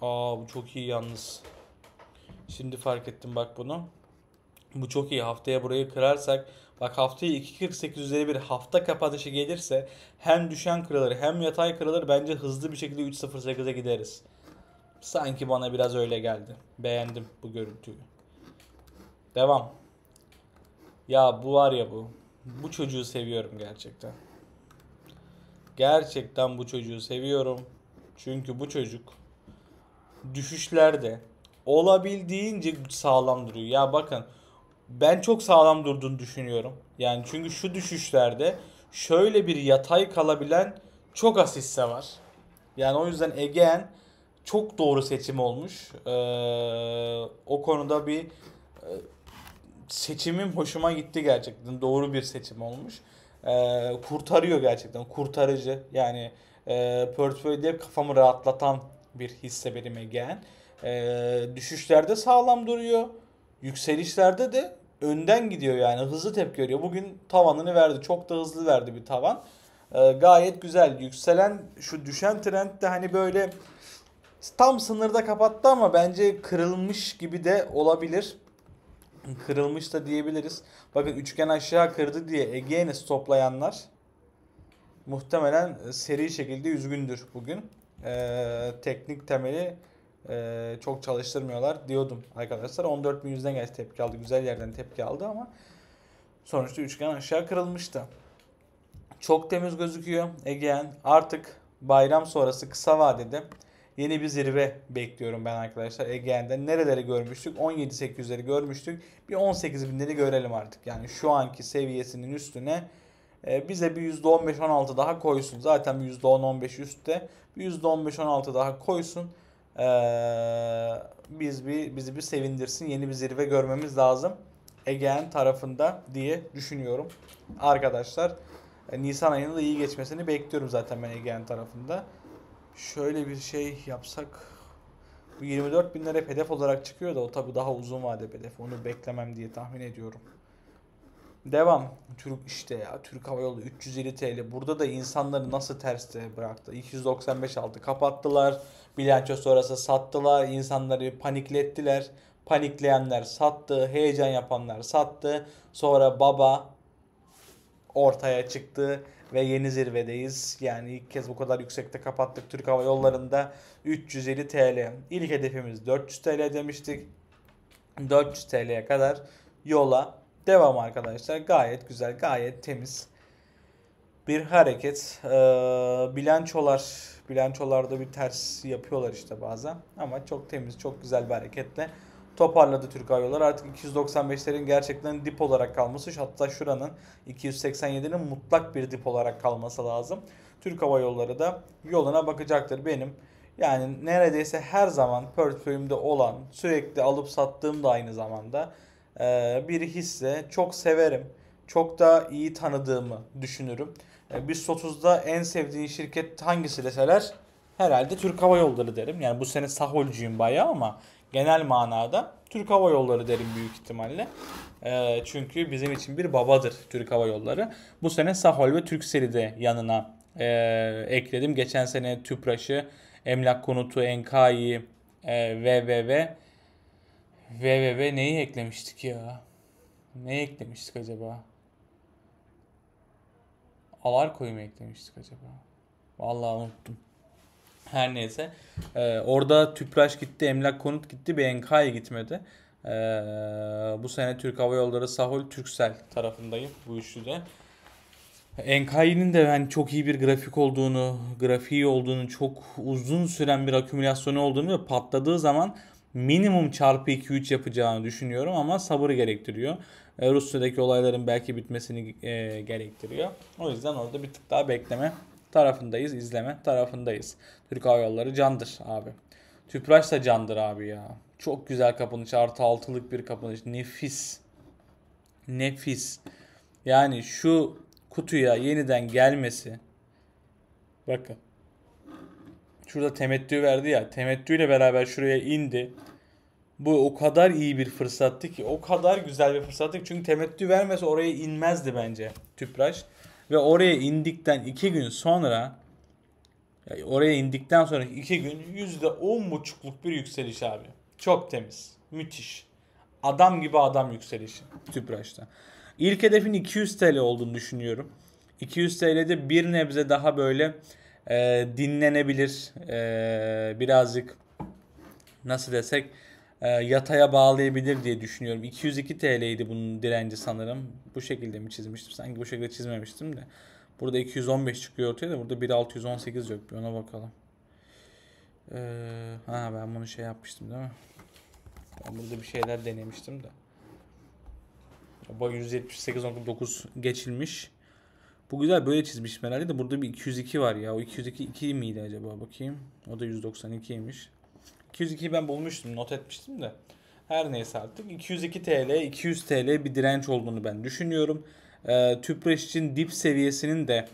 Aa bu çok iyi yalnız. Şimdi fark ettim bak bunu. Bu çok iyi. Haftaya burayı kırarsak bak haftaya 2.48 üzeri bir hafta kapatışı gelirse hem düşen kırılır hem yatay kırılır. Bence hızlı bir şekilde 3.08'e gideriz. Sanki bana biraz öyle geldi. Beğendim bu görüntüyü. Devam. Ya bu var ya bu. Bu çocuğu seviyorum gerçekten. Gerçekten bu çocuğu seviyorum. Çünkü bu çocuk düşüşlerde olabildiğince sağlam duruyor. Ya bakın ben çok sağlam durduğunu düşünüyorum. Yani çünkü şu düşüşlerde şöyle bir yatay kalabilen çok asiste var. Yani o yüzden Ege'en çok doğru seçim olmuş. Ee, o konuda bir e, seçimim hoşuma gitti gerçekten. Doğru bir seçim olmuş. Ee, kurtarıyor gerçekten. Kurtarıcı. Yani e, portföyde kafamı rahatlatan bir hisse benim ege'n Ee, düşüşlerde sağlam duruyor. Yükselişlerde de önden gidiyor yani. Hızlı tepki veriyor. Bugün tavanını verdi. Çok da hızlı verdi bir tavan. Ee, gayet güzel. Yükselen şu düşen trend de hani böyle tam sınırda kapattı ama bence kırılmış gibi de olabilir kırılmış da diyebiliriz. Bakın üçgen aşağı kırdı diye Ege'niz toplayanlar muhtemelen e, seri şekilde üzgündür bugün. Ee, teknik temeli e, çok çalıştırmıyorlar diyordum arkadaşlar. 14.100'den geldi tepki aldı. Güzel yerden tepki aldı ama sonuçta üçgen aşağı kırılmıştı. Çok temiz gözüküyor Egean. Artık bayram sonrası kısa vadede yeni bir zirve bekliyorum ben arkadaşlar Ege'den. Nereleri görmüştük? 17.800'leri görmüştük. Bir 18.000'leri görelim artık. Yani şu anki seviyesinin üstüne e, bize bir %15-16 daha koysun. Zaten bir %10-15 üstte. Bir %15-16 daha koysun. Ee, biz bir bizi bir sevindirsin. Yeni bir zirve görmemiz lazım. Ege'nin tarafında diye düşünüyorum. Arkadaşlar e, Nisan ayının da iyi geçmesini bekliyorum zaten ben Ege'nin tarafında şöyle bir şey yapsak bu 24 bin lira hedef olarak çıkıyor da o tabi daha uzun vade hedef. Onu beklemem diye tahmin ediyorum. Devam. Türk işte ya. Türk Hava Yolu 350 TL. Burada da insanları nasıl terste bıraktı. 295 aldı. Kapattılar. Bilanço sonrası sattılar. insanları paniklettiler. Panikleyenler sattı. Heyecan yapanlar sattı. Sonra baba ortaya çıktı ve yeni zirvedeyiz. Yani ilk kez bu kadar yüksekte kapattık Türk Hava Yolları'nda 350 TL. İlk hedefimiz 400 TL demiştik. 400 TL'ye kadar yola devam arkadaşlar. Gayet güzel, gayet temiz bir hareket. Ee, bilançolar, bilançolarda bir ters yapıyorlar işte bazen. Ama çok temiz, çok güzel bir hareketle toparladı Türk Hava Yolları. Artık 295'lerin gerçekten dip olarak kalması hatta şuranın 287'nin mutlak bir dip olarak kalması lazım. Türk Hava Yolları da yoluna bakacaktır. Benim yani neredeyse her zaman portföyümde olan sürekli alıp sattığım da aynı zamanda e, bir hisse çok severim. Çok da iyi tanıdığımı düşünürüm. E, Biz 30'da en sevdiğin şirket hangisi deseler herhalde Türk Hava Yolları derim. Yani bu sene sahulcuyum bayağı ama genel manada Türk Hava Yolları derim büyük ihtimalle. Ee, çünkü bizim için bir babadır Türk Hava Yolları. Bu sene Sahol ve Türksel'i de yanına e, ekledim. Geçen sene Tüpraş'ı, Emlak Konut'u, Enkai'yi, e, VVV, VVV neyi eklemiştik ya? Ne eklemiştik acaba? Alarko'yu mu eklemiştik acaba? Vallahi unuttum her neyse. Ee, orada Tüpraş gitti, Emlak Konut gitti, BNK gitmedi. Ee, bu sene Türk Hava Yolları, Sahol, Türksel tarafındayım bu üçlüde. Enkai'nin de ben yani çok iyi bir grafik olduğunu, grafiği olduğunu, çok uzun süren bir akümülasyonu olduğunu ve patladığı zaman minimum çarpı 2-3 yapacağını düşünüyorum ama sabır gerektiriyor. Ee, Rusya'daki olayların belki bitmesini e, gerektiriyor. O yüzden orada bir tık daha bekleme tarafındayız. izleme tarafındayız. Türk Hava Yolları candır abi. Tüpraş da candır abi ya. Çok güzel kapanış. Artı altılık bir kapanış. Nefis. Nefis. Yani şu kutuya yeniden gelmesi. Bakın. Şurada temettü verdi ya. Temettüyle beraber şuraya indi. Bu o kadar iyi bir fırsattı ki. O kadar güzel bir fırsattı ki. Çünkü temettü vermese oraya inmezdi bence Tüpraş. Ve oraya indikten iki gün sonra oraya indikten sonra iki gün yüzde on buçukluk bir yükseliş abi. Çok temiz. Müthiş. Adam gibi adam yükselişi Tüpraş'ta. İlk hedefin 200 TL olduğunu düşünüyorum. 200 TL'de bir nebze daha böyle e, dinlenebilir. E, birazcık nasıl desek e, yataya bağlayabilir diye düşünüyorum. 202 TL'ydi bunun direnci sanırım. Bu şekilde mi çizmiştim? Sanki bu şekilde çizmemiştim de. Burada 215 çıkıyor ortaya da burada 1618 yok. Bir ona bakalım. Ee, ha ben bunu şey yapmıştım değil mi? Ben burada bir şeyler denemiştim de. Bu 178.9 geçilmiş. Bu güzel böyle çizmiş herhalde de burada bir 202 var ya. O 202 2 miydi acaba bakayım? O da 192'ymiş. 202'yi ben bulmuştum, not etmiştim de. Her neyse artık 202 TL, 200 TL bir direnç olduğunu ben düşünüyorum. E, Tüpraş için dip seviyesinin de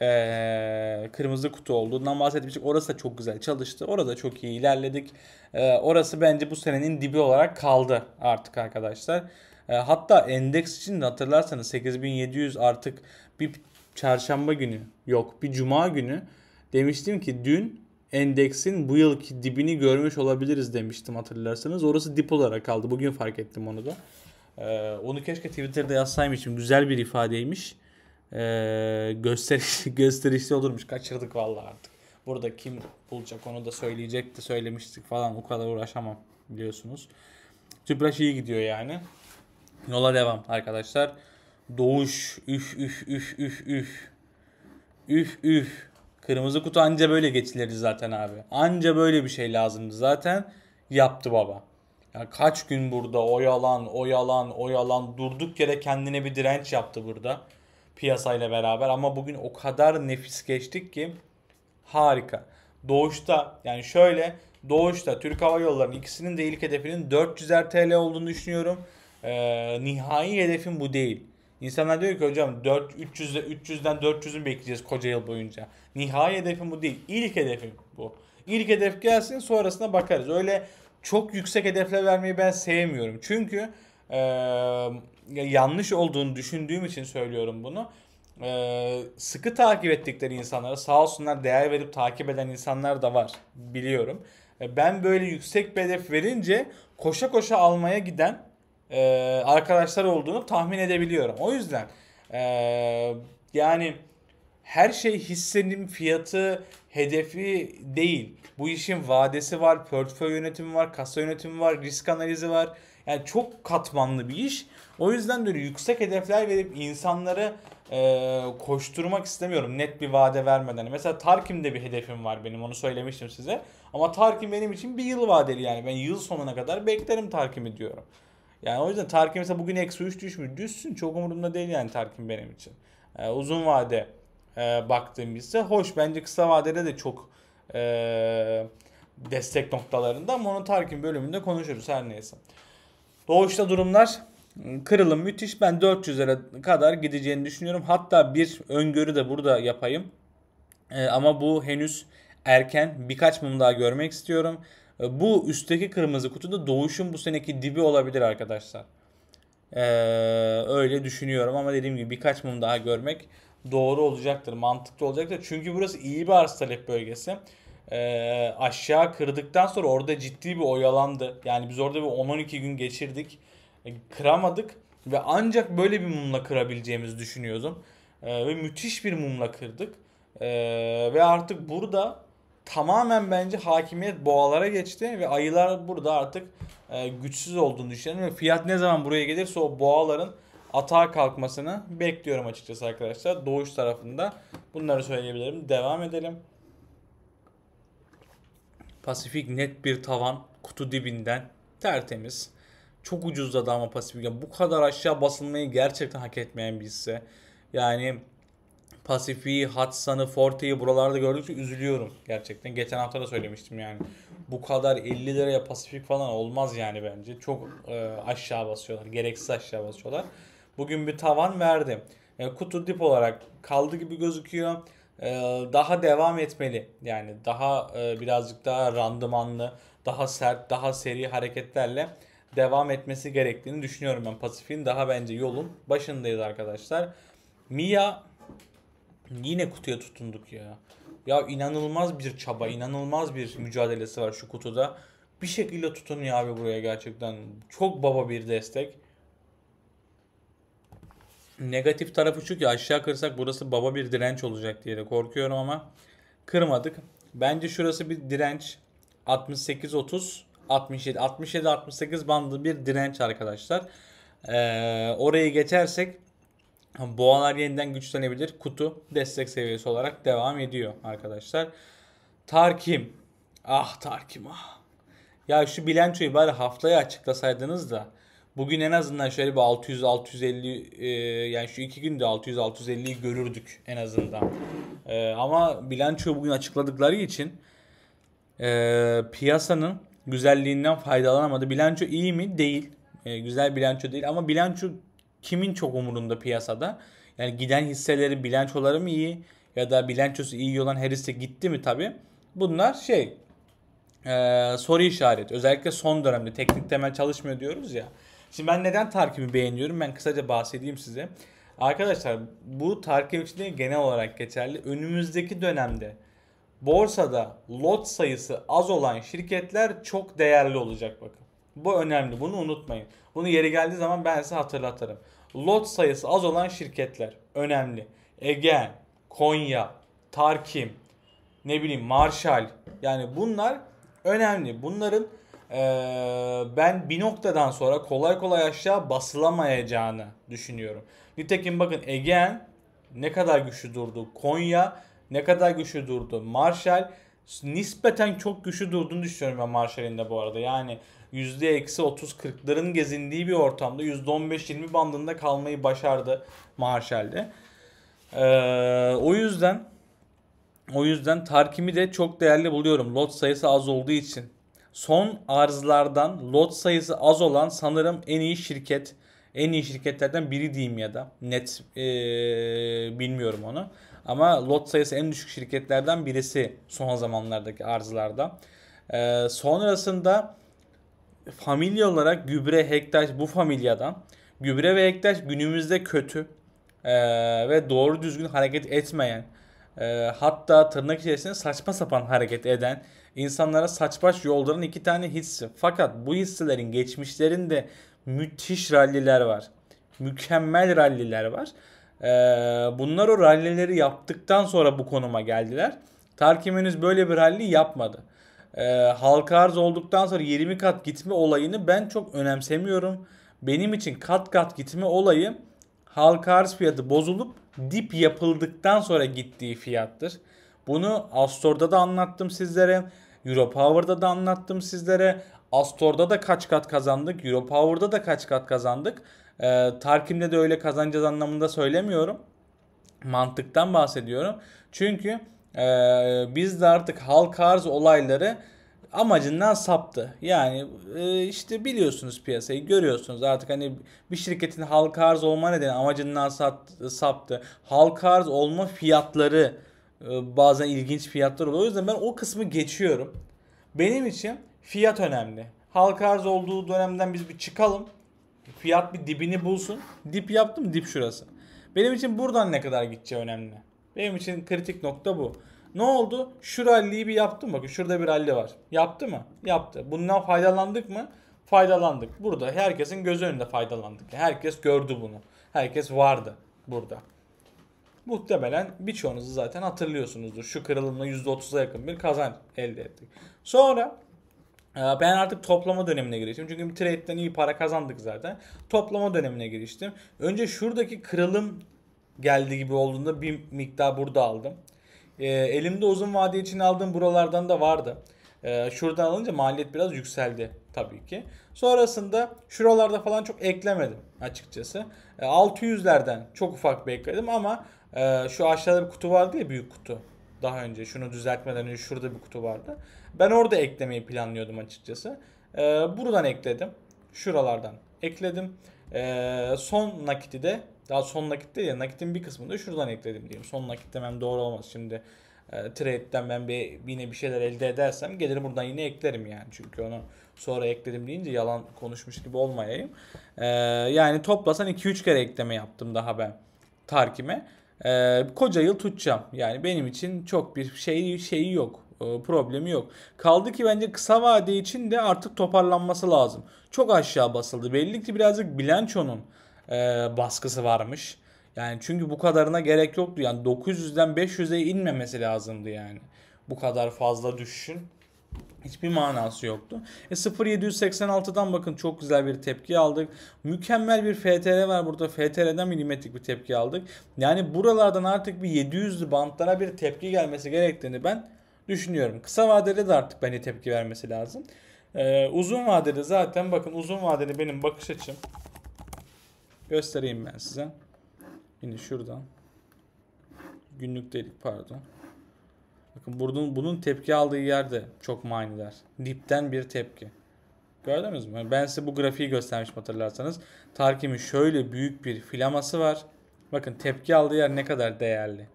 e, kırmızı kutu olduğundan bahsetmiştik. Orası da çok güzel çalıştı. Orada çok iyi ilerledik. E, orası bence bu senenin dibi olarak kaldı artık arkadaşlar. E, hatta endeks için de hatırlarsanız 8700 artık bir çarşamba günü yok bir cuma günü demiştim ki dün endeksin bu yılki dibini görmüş olabiliriz demiştim hatırlarsanız. Orası dip olarak kaldı. Bugün fark ettim onu da. Ee, onu keşke Twitter'da yazsaymışım. Güzel bir ifadeymiş. Ee, gösterişli, gösterişli olurmuş. Kaçırdık vallahi artık. Burada kim bulacak onu da söyleyecekti. Söylemiştik falan. O kadar uğraşamam biliyorsunuz. Tüpraş iyi gidiyor yani. Yola devam arkadaşlar. Doğuş. Üf üf üf üf üf. Üf üf. Kırmızı kutu anca böyle geçilirdi zaten abi. Anca böyle bir şey lazımdı zaten. Yaptı baba. Ya kaç gün burada oyalan, oyalan, oyalan durduk yere kendine bir direnç yaptı burada piyasayla beraber ama bugün o kadar nefis geçtik ki harika. Doğuşta yani şöyle doğuşta Türk Hava Yolları'nın ikisinin de ilk hedefinin 400'er TL olduğunu düşünüyorum. Ee, nihai hedefim bu değil. İnsanlar diyor ki hocam 4 300'de 300'den 400'ün bekleyeceğiz koca yıl boyunca. Nihai hedefim bu değil. İlk hedefim bu. İlk hedef gelsin sonrasına bakarız. Öyle çok yüksek hedefler vermeyi ben sevmiyorum. Çünkü e, yanlış olduğunu düşündüğüm için söylüyorum bunu. E, sıkı takip ettikleri insanlara sağ olsunlar değer verip takip eden insanlar da var biliyorum. E, ben böyle yüksek bir hedef verince koşa koşa almaya giden e, arkadaşlar olduğunu tahmin edebiliyorum. O yüzden e, yani her şey hissenin fiyatı hedefi değil. Bu işin vadesi var, portföy yönetimi var, kasa yönetimi var, risk analizi var. Yani çok katmanlı bir iş. O yüzden böyle yüksek hedefler verip insanları e, koşturmak istemiyorum net bir vade vermeden. Mesela Tarkim'de bir hedefim var benim onu söylemiştim size. Ama Tarkim benim için bir yıl vadeli yani ben yıl sonuna kadar beklerim Tarkim'i diyorum. Yani o yüzden Tarkin mesela bugün eksi 3 düşmüş. Düşsün çok umurumda değil yani Tarkin benim için. Ee, uzun vade e, baktığım hoş. Bence kısa vadede de çok e, destek noktalarında ama onu Tarkin bölümünde konuşuruz her neyse. Doğuşta durumlar ıı, kırılım müthiş. Ben 400 400'lere kadar gideceğini düşünüyorum. Hatta bir öngörü de burada yapayım. E, ama bu henüz erken. Birkaç mum daha görmek istiyorum. Bu üstteki kırmızı kutuda doğuşun bu seneki dibi olabilir arkadaşlar. Ee, öyle düşünüyorum ama dediğim gibi birkaç mum daha görmek doğru olacaktır. Mantıklı olacaktır. Çünkü burası iyi bir arz talep bölgesi. Ee, aşağı kırdıktan sonra orada ciddi bir oyalandı. Yani biz orada bir 10-12 gün geçirdik. Ee, kıramadık ve ancak böyle bir mumla kırabileceğimizi düşünüyordum. Ee, ve müthiş bir mumla kırdık. Ee, ve artık burada tamamen bence hakimiyet boğalara geçti ve ayılar burada artık e, güçsüz olduğunu düşünüyorum ve fiyat ne zaman buraya gelirse o boğaların atağa kalkmasını bekliyorum açıkçası arkadaşlar. Doğuş tarafında bunları söyleyebilirim. Devam edelim. Pasifik net bir tavan kutu dibinden tertemiz. Çok ucuzladı ama Pasifik. Yani bu kadar aşağı basılmayı gerçekten hak etmeyen bir hisse. Yani Pasifi, Hudson'ı, Forte'yi buralarda gördükçe üzülüyorum gerçekten. Geçen hafta da söylemiştim yani. Bu kadar 50 liraya Pasifik falan olmaz yani bence. Çok e, aşağı basıyorlar. Gereksiz aşağı basıyorlar. Bugün bir tavan verdi. E, kutu dip olarak kaldı gibi gözüküyor. E, daha devam etmeli. Yani daha e, birazcık daha randımanlı, daha sert, daha seri hareketlerle devam etmesi gerektiğini düşünüyorum ben Pasifik'in. Daha bence yolun başındayız arkadaşlar. Mia Yine kutuya tutunduk ya. Ya inanılmaz bir çaba, inanılmaz bir mücadelesi var şu kutuda. Bir şekilde tutunuyor abi buraya gerçekten. Çok baba bir destek. Negatif tarafı şu ki aşağı kırsak burası baba bir direnç olacak diye de korkuyorum ama kırmadık. Bence şurası bir direnç. 68-30, 67, 67-68 bandı bir direnç arkadaşlar. Ee, orayı geçersek Boğalar yeniden güçlenebilir. Kutu destek seviyesi olarak devam ediyor arkadaşlar. Tarkim. Ah Tarkim ah. Ya şu bilançoyu bari haftaya açıklasaydınız da bugün en azından şöyle bir 600-650 e, yani şu iki günde 600-650'yi görürdük en azından. E, ama bilançoyu bugün açıkladıkları için e, piyasanın güzelliğinden faydalanamadı. Bilanço iyi mi? Değil. E, güzel bilanço değil ama bilanço kimin çok umurunda piyasada? Yani giden hisseleri bilançoları mı iyi ya da bilançosu iyi olan her hisse gitti mi tabi? Bunlar şey e, soru işareti. Özellikle son dönemde teknik temel çalışmıyor diyoruz ya. Şimdi ben neden Tarkim'i beğeniyorum? Ben kısaca bahsedeyim size. Arkadaşlar bu Tarkim için değil genel olarak geçerli. Önümüzdeki dönemde borsada lot sayısı az olan şirketler çok değerli olacak bakın. Bu önemli. Bunu unutmayın. Bunu yeri geldiği zaman ben size hatırlatırım lot sayısı az olan şirketler önemli. Ege, Konya, Tarkim, ne bileyim Marshall yani bunlar önemli. Bunların e, ben bir noktadan sonra kolay kolay aşağı basılamayacağını düşünüyorum. Nitekim bakın Egen ne kadar güçlü durdu. Konya ne kadar güçlü durdu. Marshall nispeten çok güçlü durduğunu düşünüyorum ben Marshall'in de bu arada. Yani eksi %-30-40'ların gezindiği bir ortamda %15-20 bandında kalmayı başardı Marshall'de. Ee, o yüzden o yüzden Tarkim'i de çok değerli buluyorum. Lot sayısı az olduğu için. Son arzlardan lot sayısı az olan sanırım en iyi şirket. En iyi şirketlerden biri diyeyim ya da. Net ee, bilmiyorum onu. Ama lot sayısı en düşük şirketlerden birisi son zamanlardaki arzlarda. Ee, sonrasında familya olarak Gübre, Hektaş bu familyadan. Gübre ve Hektaş günümüzde kötü e, ve doğru düzgün hareket etmeyen e, hatta tırnak içerisinde saçma sapan hareket eden insanlara saçbaş yoldan iki tane hissi. Fakat bu hisselerin geçmişlerinde müthiş ralliler var. Mükemmel ralliler var. E, bunlar o rallileri yaptıktan sonra bu konuma geldiler. Tarkim henüz böyle bir ralli yapmadı e, halka arz olduktan sonra 20 kat gitme olayını ben çok önemsemiyorum. Benim için kat kat gitme olayı halka arz fiyatı bozulup dip yapıldıktan sonra gittiği fiyattır. Bunu Astor'da da anlattım sizlere. Europower'da da anlattım sizlere. Astor'da da kaç kat kazandık. Europower'da da kaç kat kazandık. E, Tarkim'de de öyle kazanacağız anlamında söylemiyorum. Mantıktan bahsediyorum. Çünkü ee, biz de artık halk arz olayları amacından saptı. Yani e, işte biliyorsunuz piyasayı görüyorsunuz artık hani bir şirketin halka arz olma nedeni amacından sat, saptı. Halka arz olma fiyatları e, bazen ilginç fiyatlar oluyor. O yüzden ben o kısmı geçiyorum. Benim için fiyat önemli. Halka arz olduğu dönemden biz bir çıkalım. Fiyat bir dibini bulsun. Dip yaptım dip şurası. Benim için buradan ne kadar gideceği önemli. Benim için kritik nokta bu. Ne oldu? Şu ralliyi bir yaptım. Bakın şurada bir ralli var. Yaptı mı? Yaptı. Bundan faydalandık mı? Faydalandık. Burada herkesin göz önünde faydalandık. Herkes gördü bunu. Herkes vardı burada. Muhtemelen birçoğunuzu zaten hatırlıyorsunuzdur. Şu kırılımla %30'a yakın bir kazan elde ettik. Sonra e, ben artık toplama dönemine giriştim. Çünkü bir trade'den iyi para kazandık zaten. Toplama dönemine giriştim. Önce şuradaki kırılım geldi gibi olduğunda bir miktar burada aldım. E, elimde uzun vade için aldığım buralardan da vardı. E, şuradan alınca maliyet biraz yükseldi tabii ki. Sonrasında şuralarda falan çok eklemedim açıkçası. E, ee, 600'lerden çok ufak bir ekledim ama e, şu aşağıda bir kutu vardı ya büyük kutu. Daha önce şunu düzeltmeden önce şurada bir kutu vardı. Ben orada eklemeyi planlıyordum açıkçası. E, buradan ekledim. Şuralardan ekledim. E, son nakiti de daha son nakitte değil ya nakitin bir kısmını da şuradan ekledim diyeyim. Son nakit demem doğru olmaz. Şimdi e, trade'den ben bir, yine bir şeyler elde edersem geliri buradan yine eklerim yani. Çünkü onu sonra ekledim deyince yalan konuşmuş gibi olmayayım. E, yani toplasan 2-3 kere ekleme yaptım daha ben Tarkim'e. E, koca yıl tutacağım. Yani benim için çok bir şey şeyi yok e, problemi yok. Kaldı ki bence kısa vade için de artık toparlanması lazım. Çok aşağı basıldı. Belli ki birazcık bilançonun e, baskısı varmış. Yani çünkü bu kadarına gerek yoktu. Yani 900'den 500'e inmemesi lazımdı yani. Bu kadar fazla düşüşün hiçbir manası yoktu. E 0786'dan bakın çok güzel bir tepki aldık. Mükemmel bir FTR var burada. FTR'den milimetrik bir tepki aldık. Yani buralardan artık bir 700'lü bantlara bir tepki gelmesi gerektiğini ben düşünüyorum. Kısa vadede de artık beni tepki vermesi lazım. Ee, uzun vadede zaten bakın uzun vadede benim bakış açım Göstereyim ben size. Yine şuradan. Günlük delik pardon. Bakın bunun, bunun tepki aldığı yerde çok manidar. Dipten bir tepki. Gördünüz mü? Ben size bu grafiği göstermiştim hatırlarsanız. Tarkim'in şöyle büyük bir filaması var. Bakın tepki aldığı yer ne kadar değerli.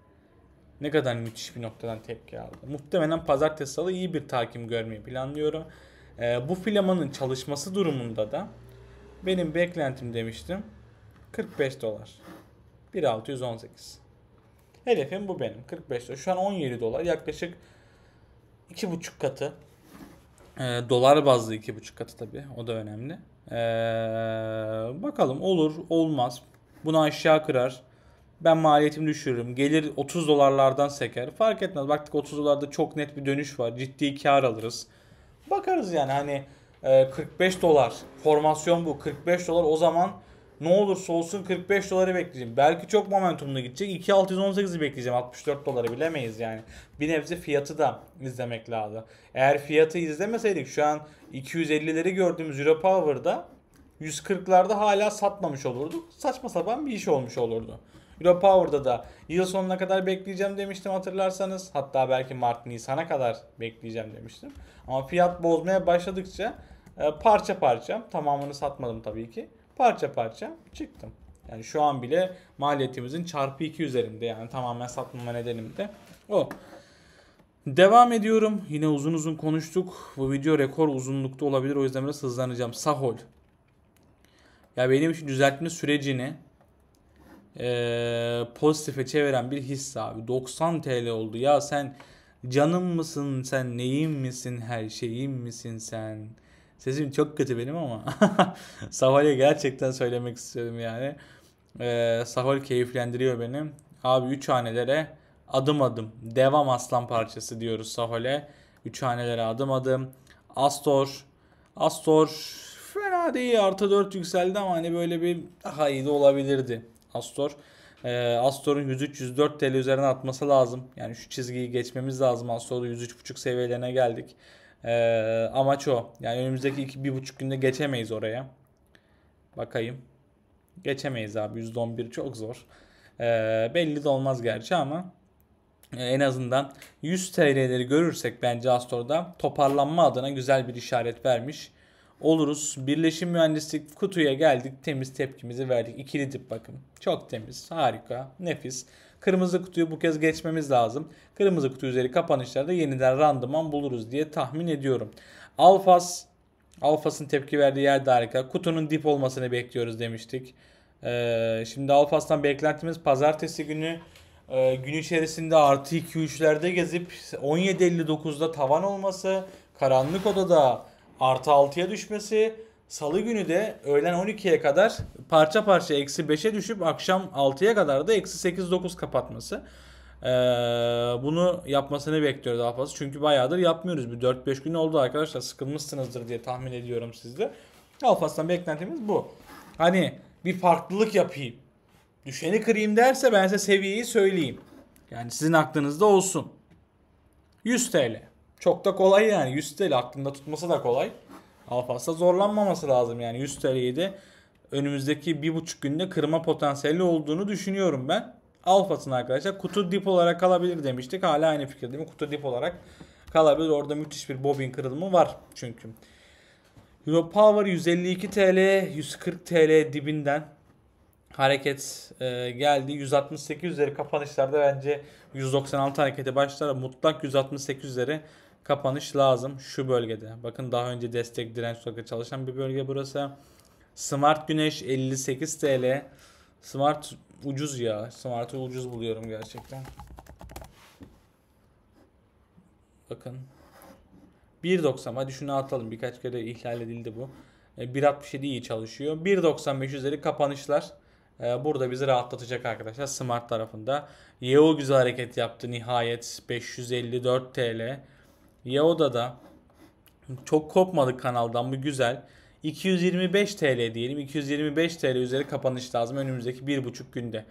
Ne kadar müthiş bir noktadan tepki aldı. Muhtemelen pazartesi salı iyi bir takim görmeyi planlıyorum. Ee, bu filamanın çalışması durumunda da benim beklentim demiştim. 45 dolar. 1618. Hedefim bu benim. 45 dolar. Şu an 17 dolar. Yaklaşık 2,5 katı. E, dolar bazlı 2,5 katı tabii. O da önemli. E, bakalım olur olmaz. Bunu aşağı kırar. Ben maliyetimi düşürürüm. Gelir 30 dolarlardan seker. Fark etmez. Baktık 30 dolarda çok net bir dönüş var. Ciddi kar alırız. Bakarız yani hani 45 e, dolar formasyon bu. 45 dolar o zaman ne olursa olsun 45 doları bekleyeceğim. Belki çok momentumlu gidecek. 2.618'i bekleyeceğim. 64 doları bilemeyiz yani. Bir nebze fiyatı da izlemek lazım. Eğer fiyatı izlemeseydik şu an 250'leri gördüğümüz Euro Power'da 140'larda hala satmamış olurduk. Saçma sapan bir iş olmuş olurdu. Euro Power'da da yıl sonuna kadar bekleyeceğim demiştim hatırlarsanız. Hatta belki Mart Nisan'a kadar bekleyeceğim demiştim. Ama fiyat bozmaya başladıkça e, parça parça tamamını satmadım tabii ki parça parça çıktım. Yani şu an bile maliyetimizin çarpı 2 üzerinde yani tamamen satmama nedenim de o. Devam ediyorum. Yine uzun uzun konuştuk. Bu video rekor uzunlukta olabilir. O yüzden biraz hızlanacağım. Sahol. Ya benim için düzeltme sürecini e, pozitife çeviren bir hisse abi. 90 TL oldu. Ya sen canım mısın sen neyim misin her şeyim misin sen? Sesim çok kötü benim ama Sahol'e gerçekten söylemek istiyorum yani. Ee, Sahol keyiflendiriyor beni. Abi 3 hanelere adım adım. Devam aslan parçası diyoruz Sahol'e. 3 hanelere adım adım. Astor. Astor fena değil. Artı 4 yükseldi ama hani böyle bir daha iyi de olabilirdi. Astor. Ee, Astor'un 103-104 TL üzerine atması lazım. Yani şu çizgiyi geçmemiz lazım. Astor'da 103.5 seviyelerine geldik. Ee, amaç o. Yani önümüzdeki iki, bir buçuk günde geçemeyiz oraya. Bakayım. Geçemeyiz abi. %11 çok zor. Ee, belli de olmaz gerçi ama e, en azından 100 TL'leri görürsek bence Astor'da toparlanma adına güzel bir işaret vermiş oluruz. Birleşim Mühendislik kutuya geldik. Temiz tepkimizi verdik. İkili dip bakın. Çok temiz. Harika. Nefis. Kırmızı kutuyu bu kez geçmemiz lazım. Kırmızı kutu üzeri kapanışlarda yeniden randıman buluruz diye tahmin ediyorum. Alfas, Alfas'ın tepki verdiği yer de harika. Kutunun dip olmasını bekliyoruz demiştik. Ee, şimdi Alfas'tan beklentimiz pazartesi günü e, gün içerisinde artı 2-3'lerde gezip 17.59'da tavan olması, karanlık odada artı 6'ya düşmesi Salı günü de öğlen 12'ye kadar parça parça eksi 5'e düşüp akşam 6'ya kadar da eksi 8-9 kapatması. Ee, bunu yapmasını bekliyoruz daha fazla. Çünkü bayağıdır yapmıyoruz. Bir 4-5 gün oldu arkadaşlar. Sıkılmışsınızdır diye tahmin ediyorum sizde. Alfas'tan beklentimiz bu. Hani bir farklılık yapayım. Düşeni kırayım derse ben size seviyeyi söyleyeyim. Yani sizin aklınızda olsun. 100 TL. Çok da kolay yani. 100 TL aklında tutması da kolay. Alfas'ta zorlanmaması lazım yani 100 TL'yi de önümüzdeki bir buçuk günde kırma potansiyeli olduğunu düşünüyorum ben. Alfas'ın arkadaşlar kutu dip olarak kalabilir demiştik. Hala aynı fikir değil mi? Kutu dip olarak kalabilir. Orada müthiş bir bobin kırılımı var çünkü. Euro Power 152 TL, 140 TL dibinden hareket e, geldi. 168 üzeri kapanışlarda bence 196 harekete başlar. Mutlak 168 üzeri kapanış lazım şu bölgede. Bakın daha önce destek direnç olarak çalışan bir bölge burası. Smart Güneş 58 TL. Smart ucuz ya. Smart'ı ucuz buluyorum gerçekten. Bakın. 1.90 hadi şunu atalım. Birkaç kere ihlal edildi bu. 1.67 e, iyi çalışıyor. 1.95 üzeri kapanışlar. E, burada bizi rahatlatacak arkadaşlar Smart tarafında. Yeo güzel hareket yaptı nihayet 554 TL da çok kopmadık kanaldan bu güzel. 225 TL diyelim. 225 TL üzeri kapanış lazım önümüzdeki bir buçuk günde.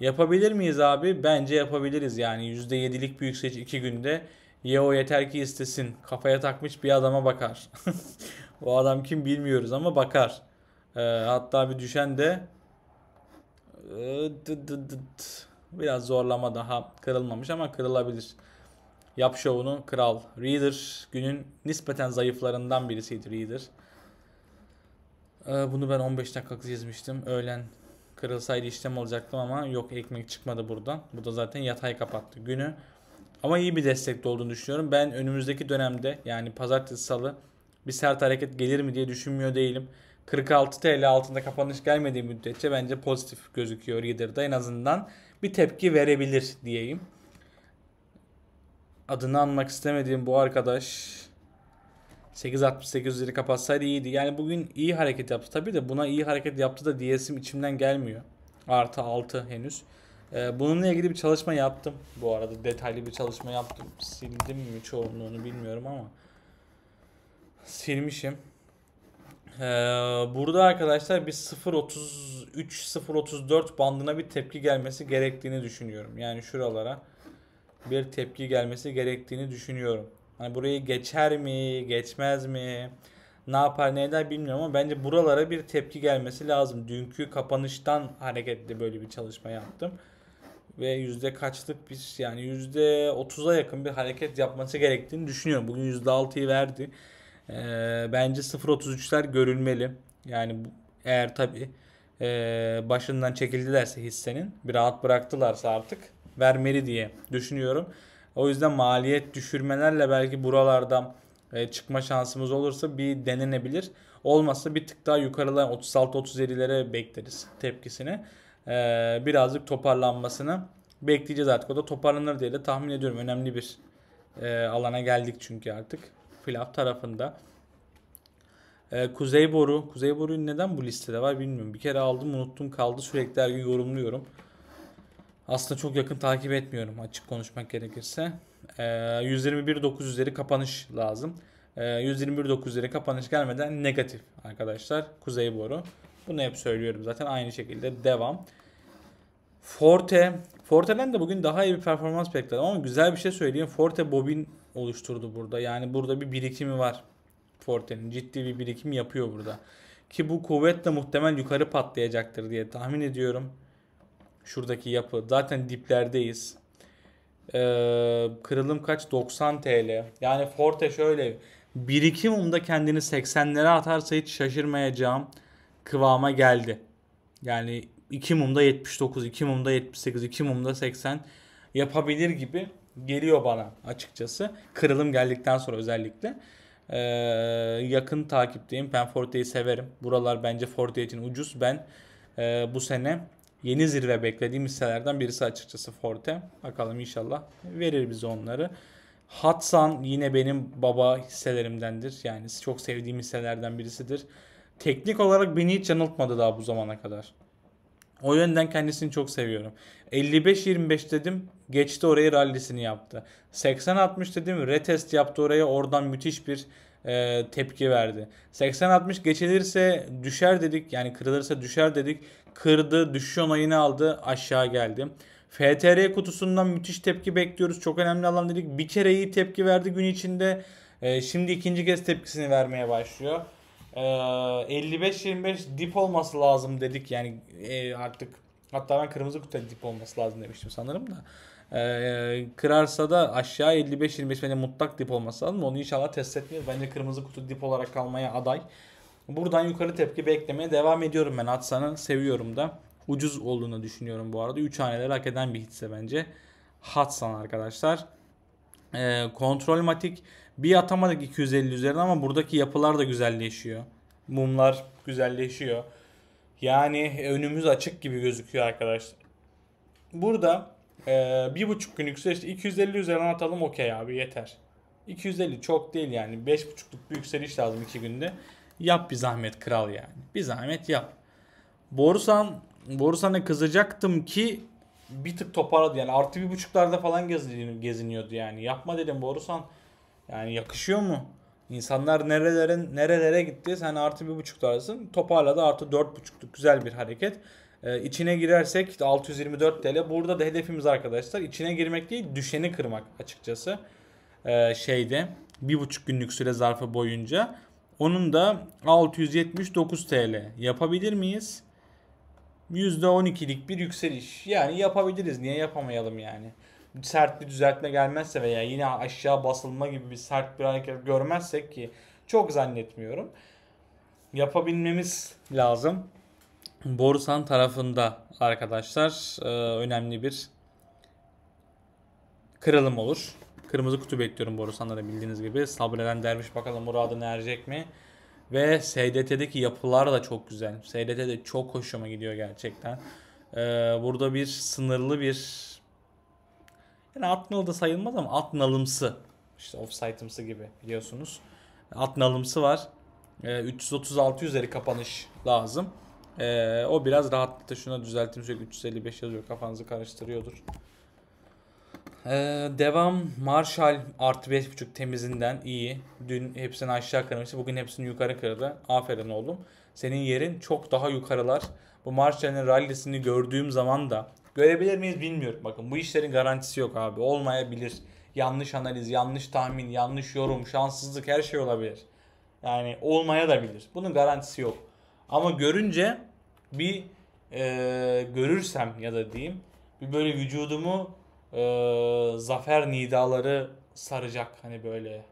Yapabilir miyiz abi? Bence yapabiliriz yani. %7'lik bir yükseliş 2 günde. Yeo yeter ki istesin. Kafaya takmış bir adama bakar. o adam kim bilmiyoruz ama bakar. Ee, hatta bir düşen de ee, biraz zorlama daha kırılmamış ama kırılabilir. Yap şovunun kral. Reader günün nispeten zayıflarından birisiydi Reader. Ee, bunu ben 15 dakikalık çizmiştim Öğlen kırılsaydı işlem olacaktım ama yok ekmek çıkmadı buradan. Bu da zaten yatay kapattı günü. Ama iyi bir destekte olduğunu düşünüyorum. Ben önümüzdeki dönemde yani pazartesi salı bir sert hareket gelir mi diye düşünmüyor değilim. 46 TL altında kapanış gelmediği müddetçe bence pozitif gözüküyor Reader'da. En azından bir tepki verebilir diyeyim adını anmak istemediğim bu arkadaş 8.68'leri kapatsaydı iyiydi. Yani bugün iyi hareket yaptı tabii de buna iyi hareket yaptı da diyesim içimden gelmiyor. Artı 6 henüz. Ee, bununla ilgili bir çalışma yaptım bu arada. Detaylı bir çalışma yaptım. Sildim mi çoğunluğunu bilmiyorum ama silmişim. Ee, burada arkadaşlar bir 0.33 0.34 bandına bir tepki gelmesi gerektiğini düşünüyorum. Yani şuralara bir tepki gelmesi gerektiğini düşünüyorum. Hani burayı geçer mi, geçmez mi, ne yapar ne eder bilmiyorum ama bence buralara bir tepki gelmesi lazım. Dünkü kapanıştan hareketle böyle bir çalışma yaptım. Ve yüzde kaçlık bir yani yüzde otuza yakın bir hareket yapması gerektiğini düşünüyorum. Bugün yüzde altıyı verdi. Ee, bence 0.33'ler görülmeli. Yani eğer tabii e, başından çekildilerse hissenin bir rahat bıraktılarsa artık vermeli diye düşünüyorum. O yüzden maliyet düşürmelerle belki buralarda e, çıkma şansımız olursa bir denenebilir. Olmazsa bir tık daha yukarılara 36-37'lere bekleriz tepkisini. E, birazcık toparlanmasını bekleyeceğiz artık. O da toparlanır diye de tahmin ediyorum. Önemli bir e, alana geldik çünkü artık. Pilav tarafında. Kuzey boru. Kuzey boru neden bu listede var bilmiyorum. Bir kere aldım unuttum kaldı. Sürekli her gün yorumluyorum aslında çok yakın takip etmiyorum açık konuşmak gerekirse. E, ee, 121.9 kapanış lazım. E, ee, 121.9 kapanış gelmeden negatif arkadaşlar kuzey boru. Bunu hep söylüyorum zaten aynı şekilde devam. Forte. Forte'den de bugün daha iyi bir performans bekledim ama güzel bir şey söyleyeyim. Forte bobin oluşturdu burada. Yani burada bir birikimi var. Forte'nin ciddi bir birikim yapıyor burada. Ki bu kuvvetle muhtemel yukarı patlayacaktır diye tahmin ediyorum. Şuradaki yapı. Zaten diplerdeyiz. Ee, kırılım kaç? 90 TL. Yani Forte şöyle. umda kendini 80'lere atarsa hiç şaşırmayacağım kıvama geldi. Yani 2 mumda 79, 2 mumda 78, 2 mumda 80 yapabilir gibi geliyor bana açıkçası. Kırılım geldikten sonra özellikle. Ee, yakın takipteyim. Ben Forte'yi severim. Buralar bence Forte için ucuz. Ben e, bu sene yeni zirve beklediğim hisselerden birisi açıkçası Forte. Bakalım inşallah verir bize onları. Hatsan yine benim baba hisselerimdendir. Yani çok sevdiğim hisselerden birisidir. Teknik olarak beni hiç yanıltmadı daha bu zamana kadar. O yönden kendisini çok seviyorum. 55-25 dedim. Geçti oraya rallisini yaptı. 80-60 dedim. Retest yaptı oraya. Oradan müthiş bir e, tepki verdi. 80-60 geçilirse düşer dedik. Yani kırılırsa düşer dedik kırdı, düşüyor, ayını aldı, aşağı geldi. FTR kutusundan müthiş tepki bekliyoruz. Çok önemli alan dedik. Bir kere iyi tepki verdi gün içinde. E, şimdi ikinci kez tepkisini vermeye başlıyor. E, ee, 55-25 dip olması lazım dedik. Yani e, artık hatta ben kırmızı kutu dip olması lazım demiştim sanırım da. E, kırarsa da aşağı 55-25 bence mutlak dip olması lazım. Onu inşallah test etmeyiz. Bence kırmızı kutu dip olarak kalmaya aday. Buradan yukarı tepki beklemeye devam ediyorum ben. Atsan'ı seviyorum da. Ucuz olduğunu düşünüyorum bu arada. 3 haneleri hak eden bir hisse bence. Hatsan arkadaşlar. E, kontrol matik bir atamadık 250 üzerine ama buradaki yapılar da güzelleşiyor. Mumlar güzelleşiyor. Yani önümüz açık gibi gözüküyor arkadaşlar. Burada e, bir buçuk günlük yükselişte 250 üzerine atalım okey abi yeter. 250 çok değil yani. 5,5'luk bir yükseliş lazım 2 günde. Yap bir zahmet kral yani. Bir zahmet yap. Borusan Borusan'a kızacaktım ki bir tık toparladı yani artı bir buçuklarda falan geziniyordu yani. Yapma dedim Borusan. Yani yakışıyor mu? İnsanlar nerelere, nerelere gitti sen artı bir buçuklardasın. Toparladı artı dört buçukluk güzel bir hareket. Ee, içine girersek 624 TL. Burada da hedefimiz arkadaşlar içine girmek değil düşeni kırmak açıkçası. Ee, şeyde bir buçuk günlük süre zarfı boyunca onun da 679 TL. Yapabilir miyiz? %12'lik bir yükseliş. Yani yapabiliriz. Niye yapamayalım yani? Sert bir düzeltme gelmezse veya yine aşağı basılma gibi bir sert bir hareket görmezsek ki çok zannetmiyorum. Yapabilmemiz lazım. Borusan tarafında arkadaşlar e, önemli bir kırılım olur. Kırmızı kutu bekliyorum Borusanlara bildiğiniz gibi. Sabreden Derviş bakalım muradına erecek mi? Ve SDT'deki yapılar da çok güzel. SDT'de çok hoşuma gidiyor gerçekten. Ee, burada bir sınırlı bir yani atnalı da sayılmaz ama atnalımsı. İşte offsite'ımsı gibi biliyorsunuz. Atnalımsı var. Ee, 336 üzeri kapanış lazım. Ee, o biraz rahatlattı. Şuna düzelttim 355 yazıyor. Kafanızı karıştırıyordur. Ee, devam Marshall artı 5.5 temizinden iyi. Dün hepsini aşağı kırmıştı. Bugün hepsini yukarı kırdı. Aferin oğlum. Senin yerin çok daha yukarılar. Bu Marshall'in rallisini gördüğüm zaman da görebilir miyiz bilmiyorum. Bakın bu işlerin garantisi yok abi. Olmayabilir. Yanlış analiz, yanlış tahmin, yanlış yorum, şanssızlık her şey olabilir. Yani olmaya da bilir. Bunun garantisi yok. Ama görünce bir e, görürsem ya da diyeyim bir böyle vücudumu e, zafer nidaları saracak hani böyle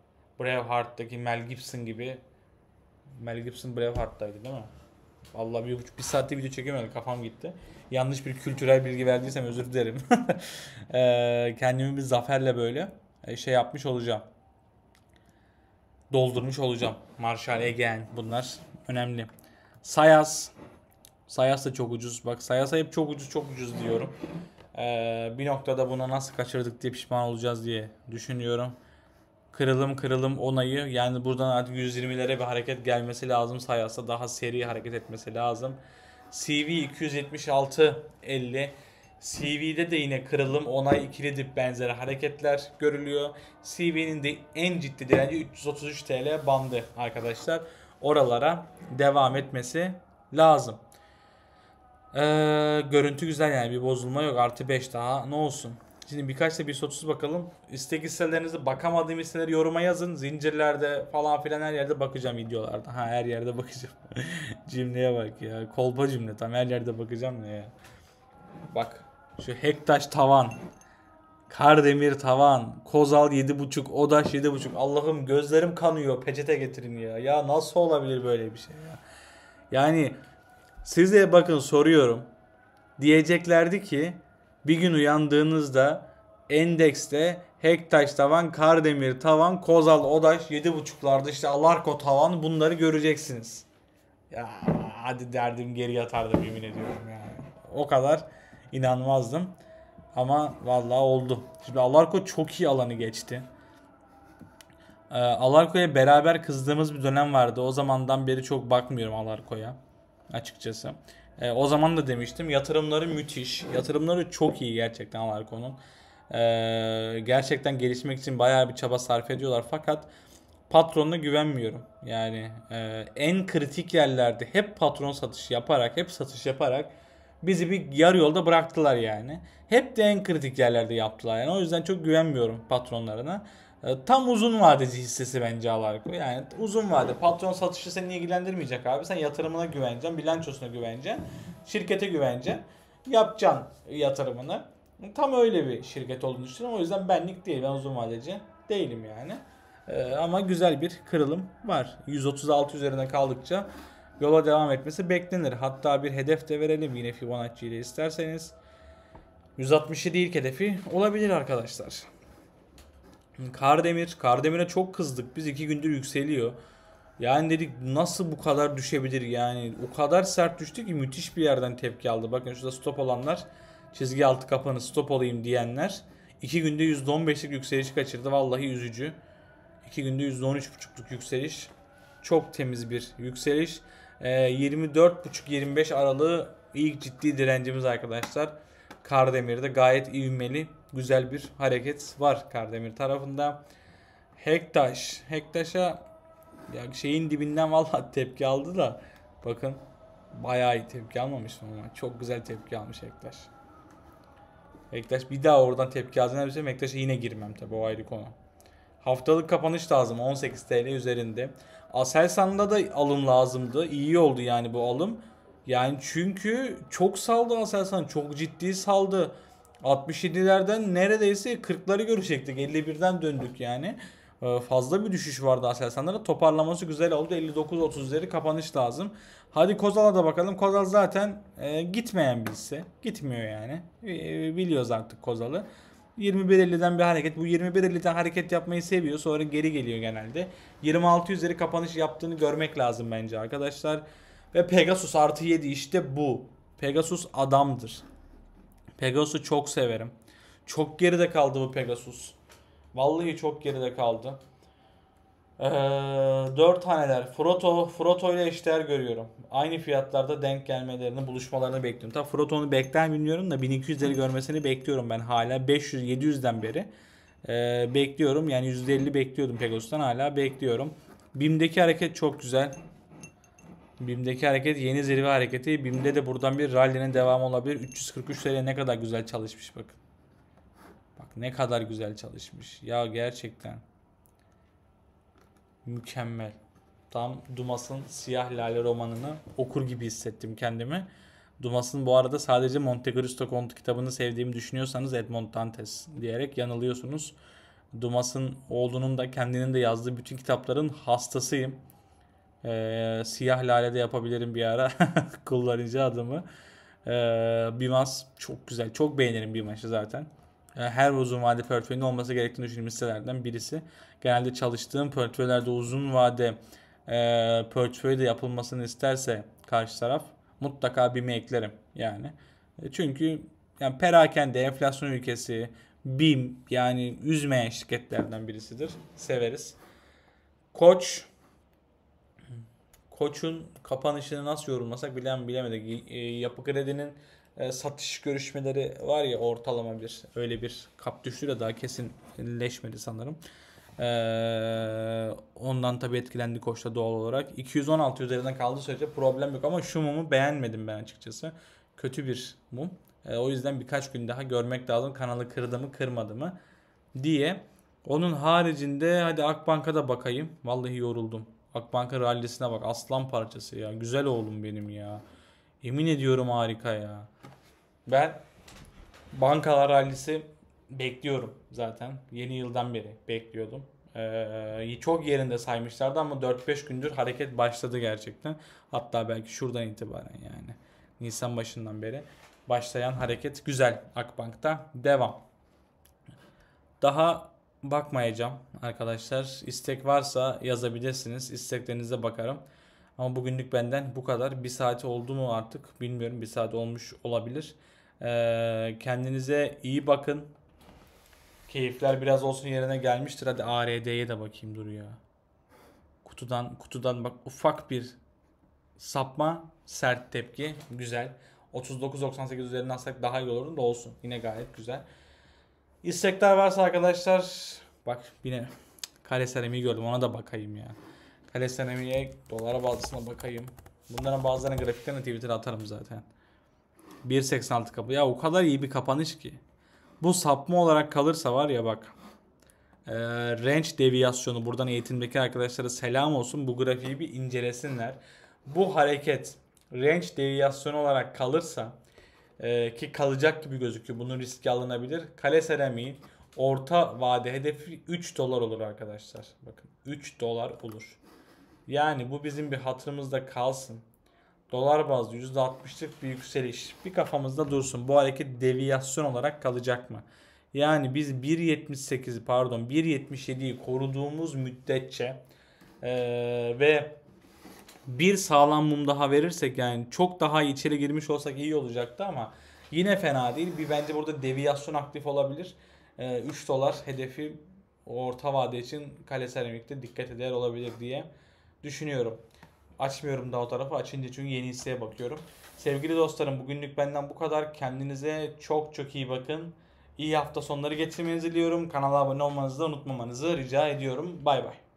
Braveheart'taki Mel Gibson gibi Mel Gibson Braveheart'taydı değil mi? Allah bir buçuk bir saatte video çekemedim kafam gitti. Yanlış bir kültürel bilgi verdiysem özür dilerim. e, kendimi bir zaferle böyle e, şey yapmış olacağım. Doldurmuş olacağım. Marshall Egen bunlar önemli. Sayas. Sayas da çok ucuz. Bak Sayas hep çok ucuz çok ucuz diyorum. Ee, bir noktada bunu nasıl kaçırdık diye pişman olacağız diye düşünüyorum. Kırılım kırılım onayı yani buradan artık 120'lere bir hareket gelmesi lazım sayarsa daha seri hareket etmesi lazım. CV 276 50 CV'de de yine kırılım, onay, ikili dip benzeri hareketler görülüyor. CV'nin de en ciddi direnci 333 TL bandı arkadaşlar. Oralara devam etmesi lazım. Ee, görüntü güzel yani bir bozulma yok. Artı 5 daha ne olsun. Şimdi birkaç da bir sotsuz bakalım. İstek listelerinizi bakamadığım listeleri yoruma yazın. Zincirlerde falan filan her yerde bakacağım videolarda. Ha her yerde bakacağım. Cümleye bak ya. Kolpa cümle tam her yerde bakacağım ne ya. Bak şu Hektaş tavan. Kardemir tavan. Kozal 7.5. Odaş 7.5. Allah'ım gözlerim kanıyor. Peçete getirin ya. Ya nasıl olabilir böyle bir şey ya. Yani Size bakın soruyorum. Diyeceklerdi ki bir gün uyandığınızda endekste Hektaş tavan, Kardemir tavan, Kozal Odaş 7.5'larda işte Alarko tavan bunları göreceksiniz. Ya hadi derdim geri yatardım yemin ediyorum yani. O kadar inanmazdım. Ama vallahi oldu. Şimdi Alarko çok iyi alanı geçti. Ee, alarko'ya beraber kızdığımız bir dönem vardı. O zamandan beri çok bakmıyorum Alarko'ya açıkçası. E, o zaman da demiştim yatırımları müthiş. Yatırımları çok iyi gerçekten Alarko'nun. E, gerçekten gelişmek için bayağı bir çaba sarf ediyorlar fakat patronuna güvenmiyorum. Yani e, en kritik yerlerde hep patron satış yaparak, hep satış yaparak bizi bir yarı yolda bıraktılar yani. Hep de en kritik yerlerde yaptılar yani. O yüzden çok güvenmiyorum patronlarına. Ee, tam uzun vadeci hissesi bence Alarko. Yani uzun vade. Patron satışı seni ilgilendirmeyecek abi. Sen yatırımına güveneceksin, bilançosuna güveneceksin, şirkete güveneceksin. Yapacaksın yatırımını. Tam öyle bir şirket olduğunu düşünüyorum. O yüzden benlik değil. Ben uzun vadeci değilim yani. Ee, ama güzel bir kırılım var. 136 üzerinde kaldıkça yola devam etmesi beklenir. Hatta bir hedef de verelim yine Fibonacci ile isterseniz. 167 ilk hedefi olabilir arkadaşlar. Kardemir. Kardemir'e çok kızdık. Biz iki gündür yükseliyor. Yani dedik nasıl bu kadar düşebilir yani. O kadar sert düştü ki müthiş bir yerden tepki aldı. Bakın şurada stop olanlar çizgi altı kapanı stop olayım diyenler. İki günde %15'lik yükseliş kaçırdı. Vallahi üzücü. İki günde %13.5'luk yükseliş. Çok temiz bir yükseliş. E, ee, 24.5-25 aralığı ilk ciddi direncimiz arkadaşlar. Kardemir'de gayet ivmeli güzel bir hareket var Kardemir tarafında. Hektaş. Hektaş'a ya şeyin dibinden valla tepki aldı da bakın bayağı iyi tepki almamış ama çok güzel tepki almış Hektaş. Hektaş bir daha oradan tepki alacağını bilsem şey Hektaş'a yine girmem tabi o ayrı konu. Haftalık kapanış lazım 18 TL üzerinde. Aselsan'da da alım lazımdı. İyi oldu yani bu alım. Yani çünkü çok saldı Aselsan. Çok ciddi saldı. 67'lerden neredeyse 40'ları görecektik. 51'den döndük yani. Ee, fazla bir düşüş vardı Aselsan'da. Toparlaması güzel oldu. 59-30'ları 30 kapanış lazım. Hadi Kozal'a da bakalım. Kozal zaten e, gitmeyen bir hisse. Gitmiyor yani. Ee, biliyoruz artık Kozal'ı. 21.50'den bir hareket. Bu 21.50'den hareket yapmayı seviyor. Sonra geri geliyor genelde. 26 üzeri kapanış yaptığını görmek lazım bence arkadaşlar. Ve Pegasus artı 7 işte bu. Pegasus adamdır. Pegasus'u çok severim. Çok geride kaldı bu Pegasus. Vallahi çok geride kaldı. Ee, 4 haneler. Froto, Froto ile eşdeğer görüyorum. Aynı fiyatlarda denk gelmelerini, buluşmalarını bekliyorum. Tabii Froto'nu bekler bilmiyorum da 1250 görmesini bekliyorum ben hala. 500-700'den beri ee, bekliyorum. Yani 150 bekliyordum Pegasus'tan hala bekliyorum. BİM'deki hareket çok güzel. BİM'deki hareket yeni zirve hareketi. BİM'de de buradan bir rally'nin devamı olabilir. 343 TL ne kadar güzel çalışmış bakın. Bak ne kadar güzel çalışmış. Ya gerçekten. Mükemmel. Tam Dumas'ın Siyah Lale romanını okur gibi hissettim kendimi. Dumas'ın bu arada sadece Monte Cristo Kontu kitabını sevdiğimi düşünüyorsanız Edmond Dantes diyerek yanılıyorsunuz. Dumas'ın oğlunun da kendinin de yazdığı bütün kitapların hastasıyım. E, siyah lale de yapabilirim bir ara kullanıcı adımı. E, ee, Bimas çok güzel. Çok beğenirim Bimas'ı zaten. E, her uzun vade portföyünün olması gerektiğini düşündüğüm hisselerden birisi. Genelde çalıştığım portföylerde uzun vade e, portföyde yapılmasını isterse karşı taraf mutlaka BİM'i eklerim yani. E, çünkü yani perakende enflasyon ülkesi BİM yani üzmeyen şirketlerden birisidir. Severiz. Koç Koç'un kapanışını nasıl yorumlasak bilen bilemedik. E, Yapı Kredi'nin e, satış görüşmeleri var ya ortalama bir öyle bir kap düştü de daha kesinleşmedi sanırım. E, ondan tabi etkilendi koçta doğal olarak. 216 üzerinden kaldı sürece problem yok ama şu mumu beğenmedim ben açıkçası. Kötü bir mum. o yüzden birkaç gün daha görmek lazım kanalı kırdı mı kırmadı mı diye. Onun haricinde hadi Akbank'a da bakayım. Vallahi yoruldum. Akbanka rallisine bak. Aslan parçası ya. Güzel oğlum benim ya. Emin ediyorum harika ya. Ben bankalar rallisi bekliyorum zaten. Yeni yıldan beri bekliyordum. Ee, çok yerinde saymışlardı ama 4-5 gündür hareket başladı gerçekten. Hatta belki şuradan itibaren yani. Nisan başından beri başlayan hareket güzel Akbank'ta. Devam. Daha bakmayacağım arkadaşlar. İstek varsa yazabilirsiniz. İsteklerinize bakarım. Ama bugünlük benden bu kadar. Bir saati oldu mu artık bilmiyorum. Bir saat olmuş olabilir. Ee, kendinize iyi bakın. Keyifler biraz olsun yerine gelmiştir. Hadi ARD'ye de bakayım duruyor Kutudan kutudan bak ufak bir sapma sert tepki güzel. 39.98 üzerinden alsak daha iyi olurdu da olsun. Yine gayet güzel. İstekler varsa arkadaşlar bak yine kare seramiği gördüm ona da bakayım ya. Kare seramiğe dolara bazısına bakayım. Bunların bazılarını grafiklerini Twitter'a atarım zaten. 1.86 kapı. Ya o kadar iyi bir kapanış ki. Bu sapma olarak kalırsa var ya bak. E, range deviyasyonu buradan eğitimdeki arkadaşlara selam olsun. Bu grafiği bir incelesinler. Bu hareket range deviyasyonu olarak kalırsa e, ki kalacak gibi gözüküyor. Bunun riski alınabilir. Kale seramiği orta vade hedefi 3 dolar olur arkadaşlar. Bakın 3 dolar olur. Yani bu bizim bir hatırımızda kalsın. Dolar bazlı %60'lık bir yükseliş. Bir kafamızda dursun. Bu hareket deviyasyon olarak kalacak mı? Yani biz 1.78 pardon 1.77'yi koruduğumuz müddetçe ee, ve bir sağlam mum daha verirsek yani çok daha içeri girmiş olsak iyi olacaktı ama yine fena değil. Bir bence burada deviyasyon aktif olabilir. E, ee, 3 dolar hedefi orta vade için kale seramikte dikkat eder olabilir diye düşünüyorum. Açmıyorum daha o tarafı açınca çünkü yeni hisseye bakıyorum. Sevgili dostlarım bugünlük benden bu kadar. Kendinize çok çok iyi bakın. İyi hafta sonları geçirmenizi diliyorum. Kanala abone olmanızı da unutmamanızı rica ediyorum. Bay bay.